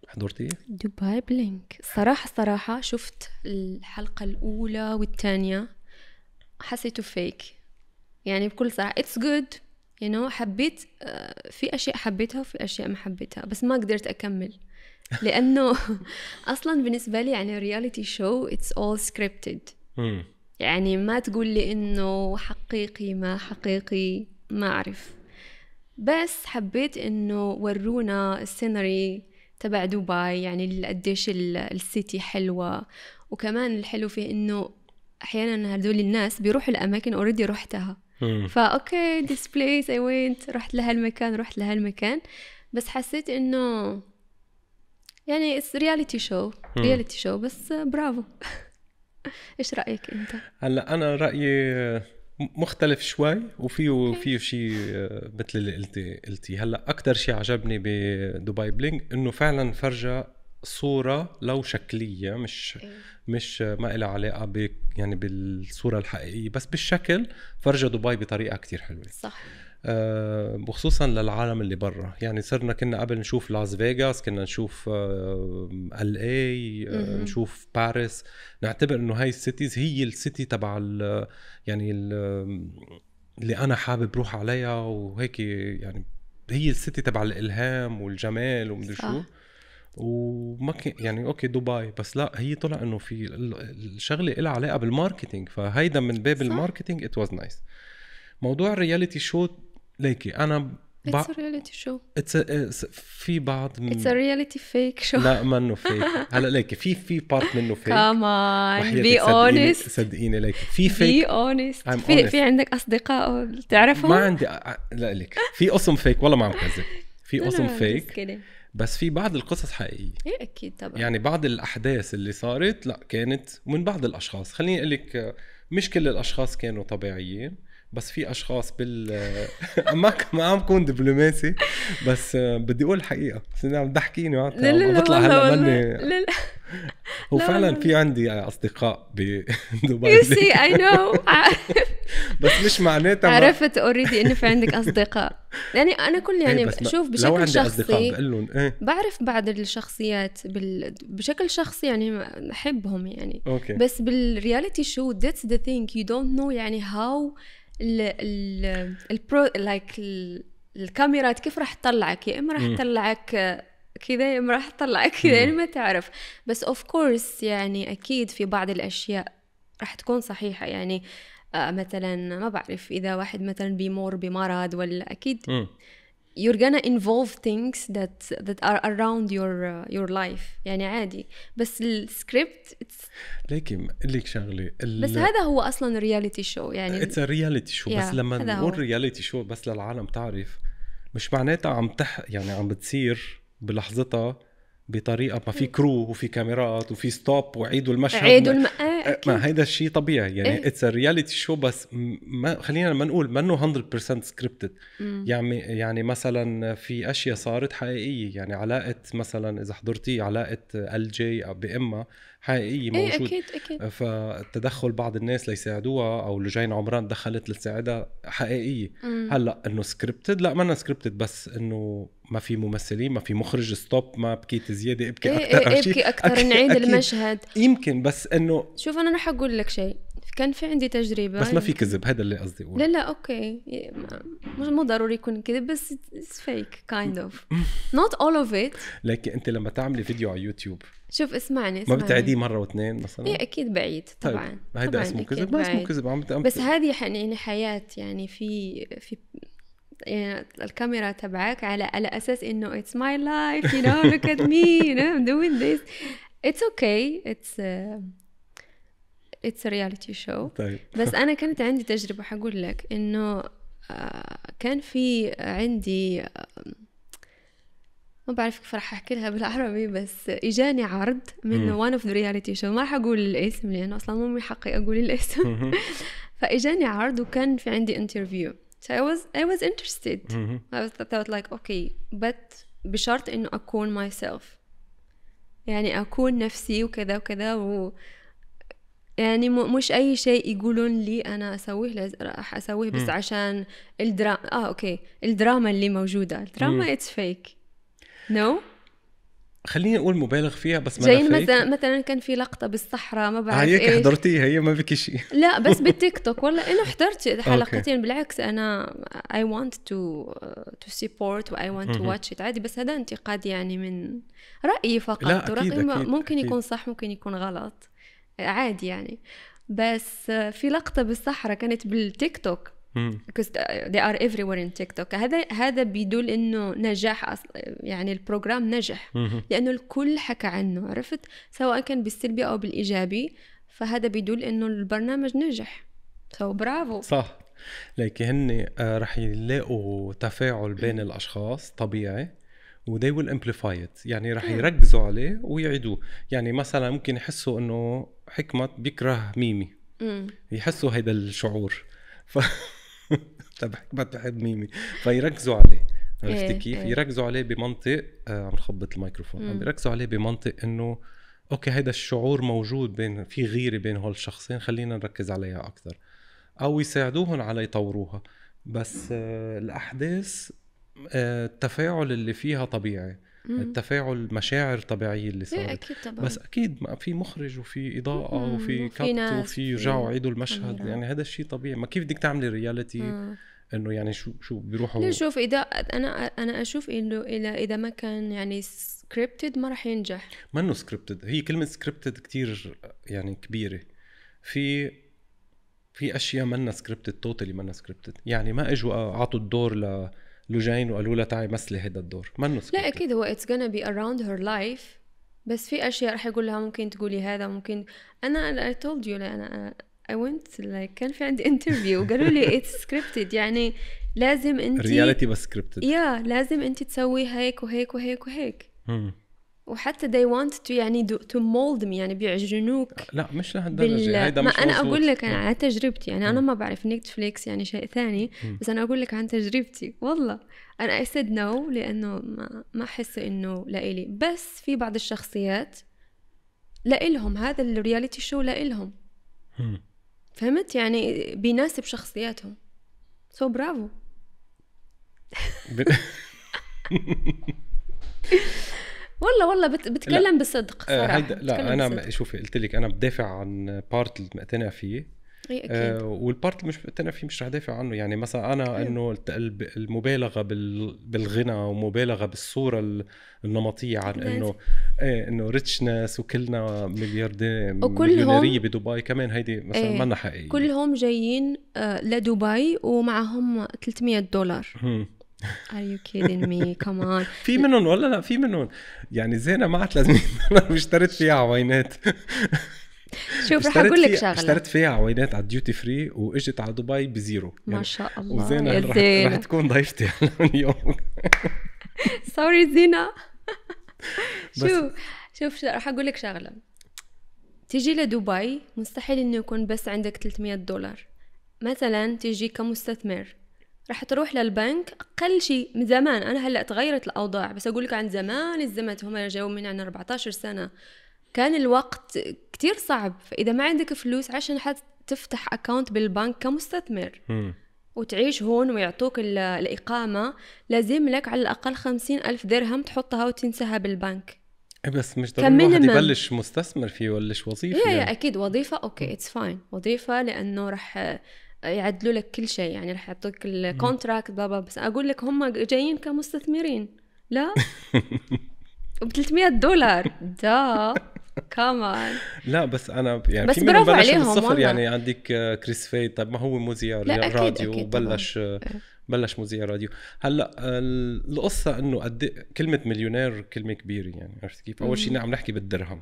حضرتي دبي بلينك صراحة صراحة شفت الحلقة الأولى والثانية حسيته فيك يعني بكل صراحة اتس جود يو نو حبيت آه، في أشياء حبيتها وفي أشياء ما حبيتها بس ما قدرت أكمل لانه اصلا بالنسبه لي يعني الرياليتي شو اتس اول سكريبتد يعني ما تقول لي انه حقيقي ما حقيقي ما اعرف بس حبيت انه ورونا السيناري تبع دبي يعني قديش السيتي حلوه وكمان الحلو فيه انه احيانا هدول الناس بيروحوا الاماكن اوريدي رحتها فاوكي ذيس بليس اي وينت رحت لهالمكان رحت لهالمكان بس حسيت انه يعني رياليتي شو رياليتي شو بس برافو ايش رايك انت هلا انا رايي مختلف شوي وفيه فيه شيء آه، مثل اللي قلتي قلتي هلا اكثر شيء عجبني بدبي بلينج انه فعلا فرجى صوره لو شكليه مش إيه. مش ما لها علاقه ب يعني بالصوره الحقيقيه بس بالشكل فرجة دبي بطريقه كتير حلوه صح آه وخصوصا للعالم اللي برا يعني صرنا كنا قبل نشوف لاس فيغاس كنا نشوف آه، ال اي آه، نشوف باريس نعتبر انه هاي السيتيز هي السيتي تبع يعني اللي انا حابب روح عليها وهيك يعني هي السيتي تبع الالهام والجمال ومدري شو وما ك... يعني اوكي دبي بس لا هي طلع انه في الشغله لها علاقه بالماركتينج فهيدا من باب الماركتينج ات واز نايس موضوع الرياليتي شو ليكي انا ب... اتس رياليتي شو في بعض من... اتس رياليتي فيك شو لا منه فيك هلا ليك في في بارت منه فيك كمان بي اونست صدقيني ليك في فيك بي اونست في في عندك اصدقاء بتعرفهم ما عندي لا ليك في قسم فيك والله ما عم كذب في قسم فيك بس في بعض القصص حقيقيه ايه اكيد طبعا يعني بعض الاحداث اللي صارت لا كانت من بعض الاشخاص خليني اقول لك مش كل الاشخاص كانوا طبيعيين بس في اشخاص بال ما ما عم كون دبلوماسي بس بدي اقول الحقيقه بس انا عم ضحكيني بطلع هلا مني هو فعلا في عندي اصدقاء بدبي يو سي اي نو بس مش معناتها ما... عرفت اوريدي انه في عندك اصدقاء يعني انا كل إيه، يعني شوف بشكل لو عندي شخصي أصدقاء إيه؟ بعرف بعض الشخصيات بال... بشكل شخصي يعني احبهم يعني أوكي. بس بالرياليتي شو ذاتس ذا ثينك يو دونت نو يعني هاو how... البرو لايك الكاميرات كيف راح تطلعك يا اما راح تطلعك كذا يا اما راح تطلعك كذا يعني ما تعرف بس اوف كورس يعني اكيد في بعض الاشياء راح تكون صحيحه يعني آه، مثلا ما بعرف اذا واحد مثلا بيمر بمرض ولا اكيد you're gonna involve things that that are around your uh, your life يعني عادي بس السكريبت ليكي ليك شغله ال... بس هذا هو اصلا رياليتي شو يعني اتس رياليتي شو بس لما نقول رياليتي شو بس للعالم تعرف مش معناتها عم تح يعني عم بتصير بلحظتها بطريقه ما في كرو وفي كاميرات وفي ستوب وعيدوا المشهد عيدوا الم... آه، أه، اكيد ما هيدا الشيء طبيعي يعني اتس رياليتي شو بس ما خلينا ما نقول منه 100% سكريبتد يعني يعني مثلا في اشياء صارت حقيقيه يعني علاقه مثلا اذا حضرتي علاقه ال جي بامها حقيقيه إيه، موجود إيه اكيد اكيد فتدخل بعض الناس ليساعدوها او لجين عمران دخلت لتساعدها حقيقيه هلا انه سكريبتد لا ما سكريبتد بس انه ما في ممثلين ما في مخرج ستوب ما بكيت زياده ابكي إيه اكثر إيه ابكي اكثر نعيد المشهد يمكن بس انه شوف انا رح اقول لك شيء كان في عندي تجربه بس ما في كذب هذا اللي قصدي اقوله لا لا اوكي مش مو ضروري يكون كذب بس اتس فيك كايند اوف نوت اول اوف ات لكن انت لما تعملي فيديو على يوتيوب شوف اسمعني, اسمعني. ما بتعيديه مره واثنين مثلا ايه اكيد بعيد طيب، طبعا طيب. هيدا اسمه كذب ما اسمه كذب عم بتأمت. بس هذه يعني حياه يعني في في يعني الكاميرا تبعك على على اساس انه اتس ماي لايف يو نو لوك ات مي يو نو ام دوينج ذيس اتس اوكي اتس اتس رياليتي شو طيب بس انا كانت عندي تجربه حقول لك انه آه، كان في عندي ما بعرف كيف راح احكي لها بالعربي بس اجاني عرض من وان اوف ذا رياليتي شو ما راح اقول الاسم لانه اصلا مو من حقي اقول الاسم فاجاني عرض وكان في عندي انترفيو so I was I was interested I was thought like okay but بشرط انه اكون myself يعني اكون نفسي وكذا وكذا و يعني مش اي شيء يقولون لي انا اسويه لازم راح اسويه بس م. عشان الدراما اه اوكي الدراما اللي موجوده الدراما اتس فيك نو خليني اقول مبالغ فيها بس ما جايين مثلا مثلا كان في لقطه بالصحراء ما بعرف هيك إيه. حضرتيها هي ما بك شيء لا بس بالتيك توك والله انا حضرت حلقتين بالعكس انا اي ونت تو تو سبورت واي ونت تو واتش عادي بس هذا انتقاد يعني من رايي فقط لا أكيد, أكيد ممكن أكيد. يكون صح ممكن يكون غلط عادي يعني بس في لقطه بالصحراء كانت بالتيك توك because they are everywhere in TikTok هذا هذا بيدل انه نجاح يعني البروجرام نجح لانه الكل حكى عنه عرفت سواء كان بالسلبي او بالايجابي فهذا بيدل انه البرنامج نجح سو برافو صح لكن هن آه، رح يلاقوا تفاعل بين الاشخاص طبيعي وذي ويل امبليفاي ات يعني رح يركزوا عليه ويعيدوه يعني مثلا ممكن يحسوا انه حكمت بيكره ميمي يحسوا هيدا الشعور ف طب حكمت بحب ميمي فيركزوا عليه عرفتي إيه كيف؟ إيه. يركزوا عليه بمنطق آه عم خبط الميكروفون عم يركزوا عليه بمنطق انه اوكي هيدا الشعور موجود بين في غيره بين هول الشخصين خلينا نركز عليها اكثر او يساعدوهم على يطوروها بس آه الاحداث آه، التفاعل اللي فيها طبيعي مم. التفاعل مشاعر طبيعيه اللي إيه، صارت اكيد طبعا بس اكيد في مخرج وفي اضاءه مم. وفي كات وفي رجعوا إيه، عيدوا المشهد مم. يعني هذا الشيء طبيعي ما كيف بدك تعملي رياليتي انه يعني شو شو بيروحوا نشوف اذا انا انا اشوف انه اذا ما كان يعني سكريبتد ما راح ينجح منه سكريبتد هي كلمه سكريبتد كتير يعني كبيره في في اشياء منا سكريبتد توتالي منا سكريبتد يعني ما اجوا آه، اعطوا الدور ل لجين وقالوا لها تعي مثلي هذا الدور منه سكريبتد لا اكيد هو اتس gonna بي اراوند هير لايف بس في اشياء رح يقول لها ممكن تقولي هذا ممكن انا اي تولد يو انا اي ونت لايك كان في عندي انترفيو وقالوا لي اتس سكريبتد يعني لازم انت رياليتي بس سكريبتد يا لازم انت تسوي هيك وهيك وهيك وهيك وحتى they want to يعني to mold me يعني بيعجنوك لا مش لهالدرجه بال... هيدا ما مش انا وصوت. اقول لك انا على تجربتي يعني انا ما بعرف نتفليكس يعني شيء ثاني م. بس انا اقول لك عن تجربتي والله انا سيد نو لانه ما ما احس انه لإلي بس في بعض الشخصيات لإلهم هذا الرياليتي شو لإلهم م. فهمت يعني بيناسب شخصياتهم سو so, برافو والله والله بت... بتكلم آه، لا. بصدق صراحه هيدا... لا انا بصدق. شوفي قلت لك انا بدافع عن بارت اللي مقتنع فيه آه والبارت اللي مش مقتنع فيه مش رح دافع عنه يعني مثلا انا انه المبالغه بال... بالغنى ومبالغه بالصوره النمطيه عن انه ايه انه ريتشنس وكلنا ملياردير وكلهم بدبي كمان هيدي مثلا إيه. منا حقيقيه كلهم جايين آه، لدبي ومعهم 300 دولار Are you kidding me? Come on. في منهم والله لا في منهم يعني زينه ما عاد لازم اشتريت فيها عوينات شوف رح اقول لك شغله اشتريت فيها عوينات على الديوتي فري واجت على دبي بزيرو ما يعني شاء الله وزينه رح, رح تكون ضيفتي اليوم سوري زينه شوف شوف رح اقول لك شغله تيجي لدبي مستحيل انه يكون بس عندك 300 دولار مثلا تيجي كمستثمر راح تروح للبنك اقل شيء من زمان انا هلا تغيرت الاوضاع بس اقول لك عن زمان الزمن هم جاوا من عن 14 سنه كان الوقت كتير صعب فاذا ما عندك فلوس عشان حتى تفتح اكونت بالبنك كمستثمر م. وتعيش هون ويعطوك الإقامة لازم لك على الأقل خمسين ألف درهم تحطها وتنساها بالبنك إيه بس مش ضروري الواحد يبلش مستثمر فيه ولا وظيفة يا إيه، إيه، يعني. يا أكيد وظيفة أوكي اتس فاين وظيفة لأنه رح يعدلوا لك كل شيء يعني رح يعطوك الكونتراكت بابا بس اقول لك هم جايين كمستثمرين لا ب 300 دولار دا كمان لا بس انا يعني بس في برافو عليهم من الصفر يعني عندك كريس في طب ما هو مذيع راديو أكيد وبلش بلش مذيع راديو هلا القصه انه قد إيه، كلمه مليونير كلمه كبيره يعني عرفت كيف اول شيء عم نحكي بالدرهم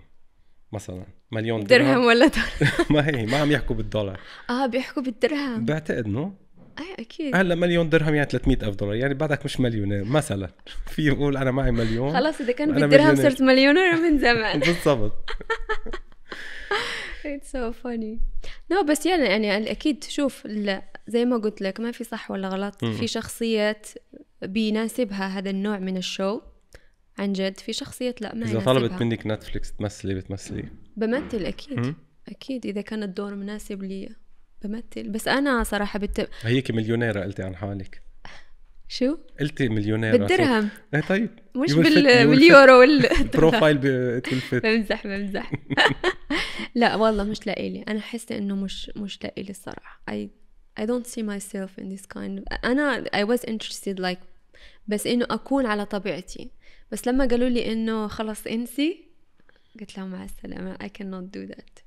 مثلا مليون درهم, درهم ولا دولار ما هي ما عم يحكوا بالدولار اه بيحكوا بالدرهم بعتقد انه اي آه، اكيد هلا مليون درهم يعني 300 الف دولار يعني بعدك مش مليونير مثلا في يقول انا معي مليون خلص اذا كان بالدرهم صرت مليونير من زمان بالضبط It's so funny. no, بس يعني يعني اكيد شوف لا زي ما قلت لك ما في صح ولا غلط في شخصيات بيناسبها هذا النوع من الشو عن جد في شخصية لا ما اذا طلبت منك نتفليكس تمثلي بتمثلي بمثل اكيد م? اكيد اذا كان الدور مناسب لي بمثل بس انا صراحه بت... هيك مليونيره قلتي عن حالك شو؟ قلتي مليونيره بالدرهم ايه طيب مش باليورو باليورو بروفايل بتلفت بمزح بمزح لا والله مش لإلي انا حاسه انه مش مش لإلي الصراحه اي اي دونت سي ماي سيلف ان ذيس كايند انا اي واز interested لايك بس انه اكون على طبيعتي بس لما قالوا لي انه خلص انسي قلت لهم مع السلامه I cannot do that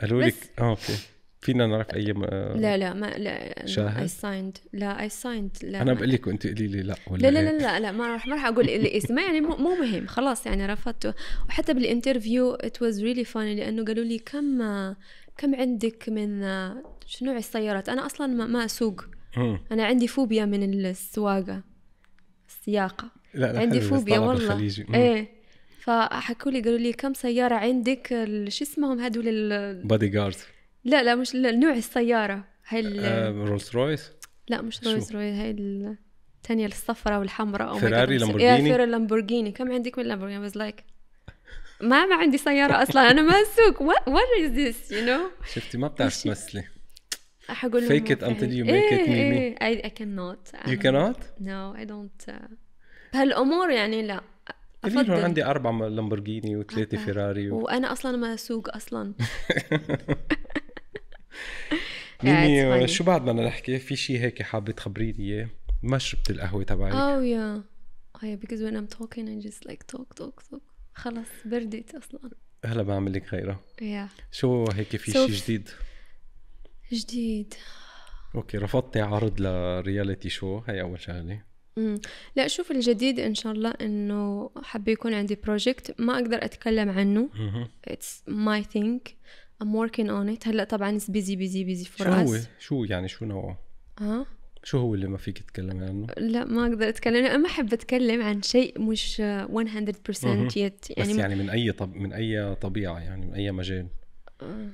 قالوا لك اه اوكي فينا نعرف اي ما لا لا ما لا شاهد اي سايند لا اي سايند لا انا بقول لك وانت قولي لي لا ولا لا لا لا لا, لا ما راح ما راح اقول الاسم يعني مو, مهم خلاص يعني رفضته وحتى بالانترفيو ات واز ريلي فاني لانه قالوا لي كم كم عندك من شو نوع السيارات انا اصلا ما, ما اسوق انا عندي فوبيا من السواقه السياقه لا, لا عندي فوبيا والله الخليجي. ايه فحكوا لي قالوا لي كم سياره عندك شو اسمهم هذول البادي جارد لا لا مش نوع السياره هاي آه رولز رويس لا مش رولز رويس هاي الثانية الصفراء والحمراء او فيراري لامبورجيني فيراري لامبورجيني كم عندك من لامبورجيني واز لايك ما ما عندي سيارة اصلا انا ما اسوق وات از ذس يو نو شفتي ما بتعرف تمثلي حقول فيك ات انتل يو ميك ات ميمي اي كان نوت يو كان نوت نو اي دونت بهالامور يعني لا افضل عندي اربع لامبورجيني وثلاثه آه. فيراري و... وانا اصلا ما اسوق اصلا ميمي شو بعد بدنا نحكي في شيء هيك حابه تخبريني اياه ما شربت القهوه تبعي او يا هي بيكوز وين ام توكينج اي جست لايك توك توك توك خلص بردت اصلا هلا بعمل لك غيرها يا شو هيك في شيء جديد جديد اوكي رفضتي عرض لرياليتي شو هي اول شغله لا شوف الجديد ان شاء الله انه حابه يكون عندي بروجكت ما اقدر اتكلم عنه اتس ماي ثينك ام وركينج اون ات هلا طبعا اتس بيزي بيزي بيزي فور اس شو هو شو يعني شو نوعه؟ اه شو هو اللي ما فيك تتكلم عنه؟ لا ما اقدر اتكلم انا ما احب اتكلم عن شيء مش 100% يت يعني بس يعني من اي طب من اي طبيعه يعني من اي مجال آه.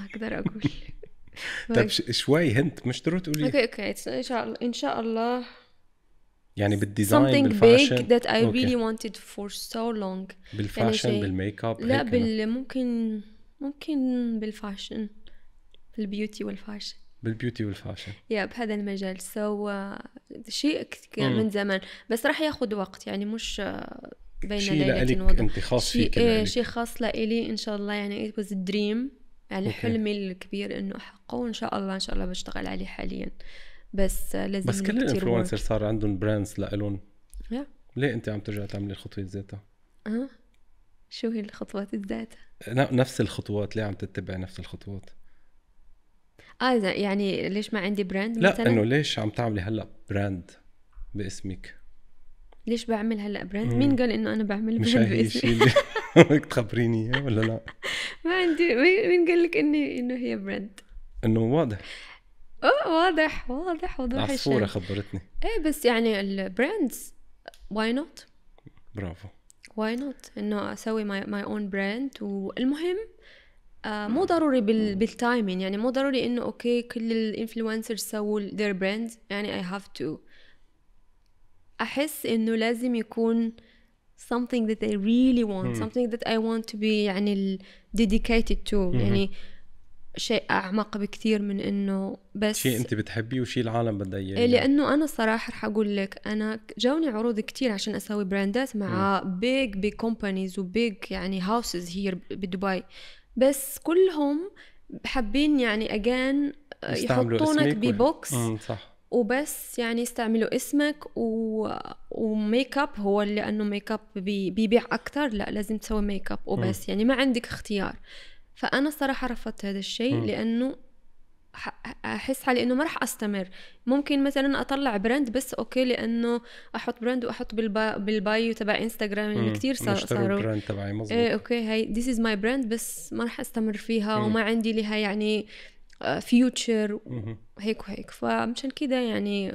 ما اقدر اقول طيب شوي هنت مش ضروري تقولي اوكي اوكي ان شاء الله ان شاء الله يعني بالديزاين something بالفاشن big that I okay. really wanted for so long بالفاشن يعني بالميك اب لا بال ممكن ممكن بالفاشن بالبيوتي والفاشن بالبيوتي والفاشن يا yeah, بهذا المجال سو so, uh, شيء من زمان بس راح ياخذ وقت يعني مش آه، بين شيء ليلة وضع انت خاص شيء فيك ايه شيء خاص لإلي ان شاء الله يعني it was a dream يعني okay. حلمي الكبير انه احققه وان شاء الله ان شاء الله بشتغل عليه حاليا بس لازم بس كل الانفلونسر صار عندهم براندز لإلهم ليه انت عم ترجع تعملي الخطوه ذاتها؟ اه شو هي الخطوات الذاتها؟ نفس الخطوات ليه عم تتبع نفس الخطوات؟ اه يعني ليش ما عندي براند لا مثلا؟ لا انه ليش عم تعملي هلا براند باسمك؟ ليش بعمل هلا براند؟ مين قال انه انا بعمل براند باسمي؟ شيء اللي تخبريني اياه ولا لا؟ ما عندي مين قال لك اني انه هي براند؟ انه واضح اه واضح واضح وضوح عصفورة خبرتني ايه بس يعني البراندز واي نوت برافو واي نوت انه اسوي ماي ماي اون براند والمهم آه مو ضروري بال بالتايمين يعني مو ضروري انه اوكي كل الانفلونسرز سووا their براند يعني اي هاف تو احس انه لازم يكون something that I really want mm. something that I want to be يعني dedicated to mm-hmm. يعني شيء اعمق بكثير من انه بس شيء انت بتحبيه وشيء العالم بدها اياه إيه، لانه انا صراحه رح اقول لك انا جاوني عروض كثير عشان اسوي براندات مع بيج بيج كومبانيز وبيج يعني هاوسز هير بدبي بس كلهم حابين يعني اجان آه، يحطونك ببوكس صح وبس يعني يستعملوا اسمك و... وميك اب هو لانه ميك اب بي... بيبيع اكثر لا لازم تسوي ميك اب وبس م. يعني ما عندك اختيار فانا الصراحه رفضت هذا الشيء لانه احس حالي انه ما راح استمر ممكن مثلا اطلع براند بس اوكي لانه احط براند واحط بالبا بالبايو تبع انستغرام يعني كثير صاروا البراند تبعي مظبوط ايه اوكي هاي ذيس از ماي براند بس ما راح استمر فيها مم. وما عندي لها يعني فيوتشر آه، هيك وهيك فمشان كده يعني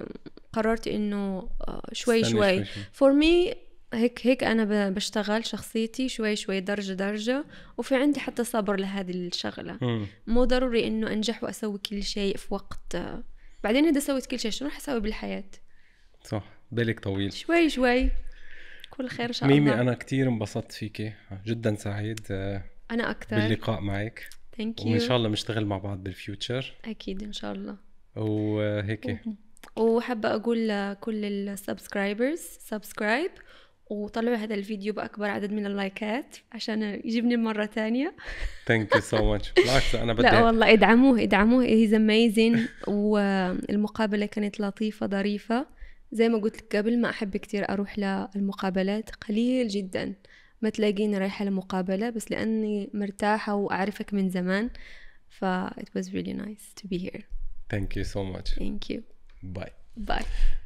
قررت انه آه، شوي شوي فور مي هيك هيك انا بشتغل شخصيتي شوي شوي درجه درجه وفي عندي حتى صبر لهذه الشغله مم. مو ضروري انه انجح واسوي كل شيء في وقت بعدين اذا سويت كل شيء شو راح اسوي بالحياه صح بالك طويل شوي شوي كل خير ان شاء الله ميمي انا كثير انبسطت فيكي جدا سعيد آه، انا اكثر باللقاء معك ثانك يو وان شاء الله بنشتغل مع بعض بالفيوتشر اكيد ان شاء الله وهيك وحابه اقول لكل السبسكرايبرز سبسكرايب وطلعوا هذا الفيديو بأكبر عدد من اللايكات عشان يجيبني مرة ثانية ثانك يو سو ماتش بالعكس أنا بدي لا والله ادعموه ادعموه هيز اميزين والمقابلة كانت لطيفة ظريفة زي ما قلت لك قبل ما أحب كتير أروح للمقابلات قليل جدا ما تلاقيني رايحة لمقابلة بس لأني مرتاحة وأعرفك من زمان ف it was really nice to be here thank you so much thank you bye bye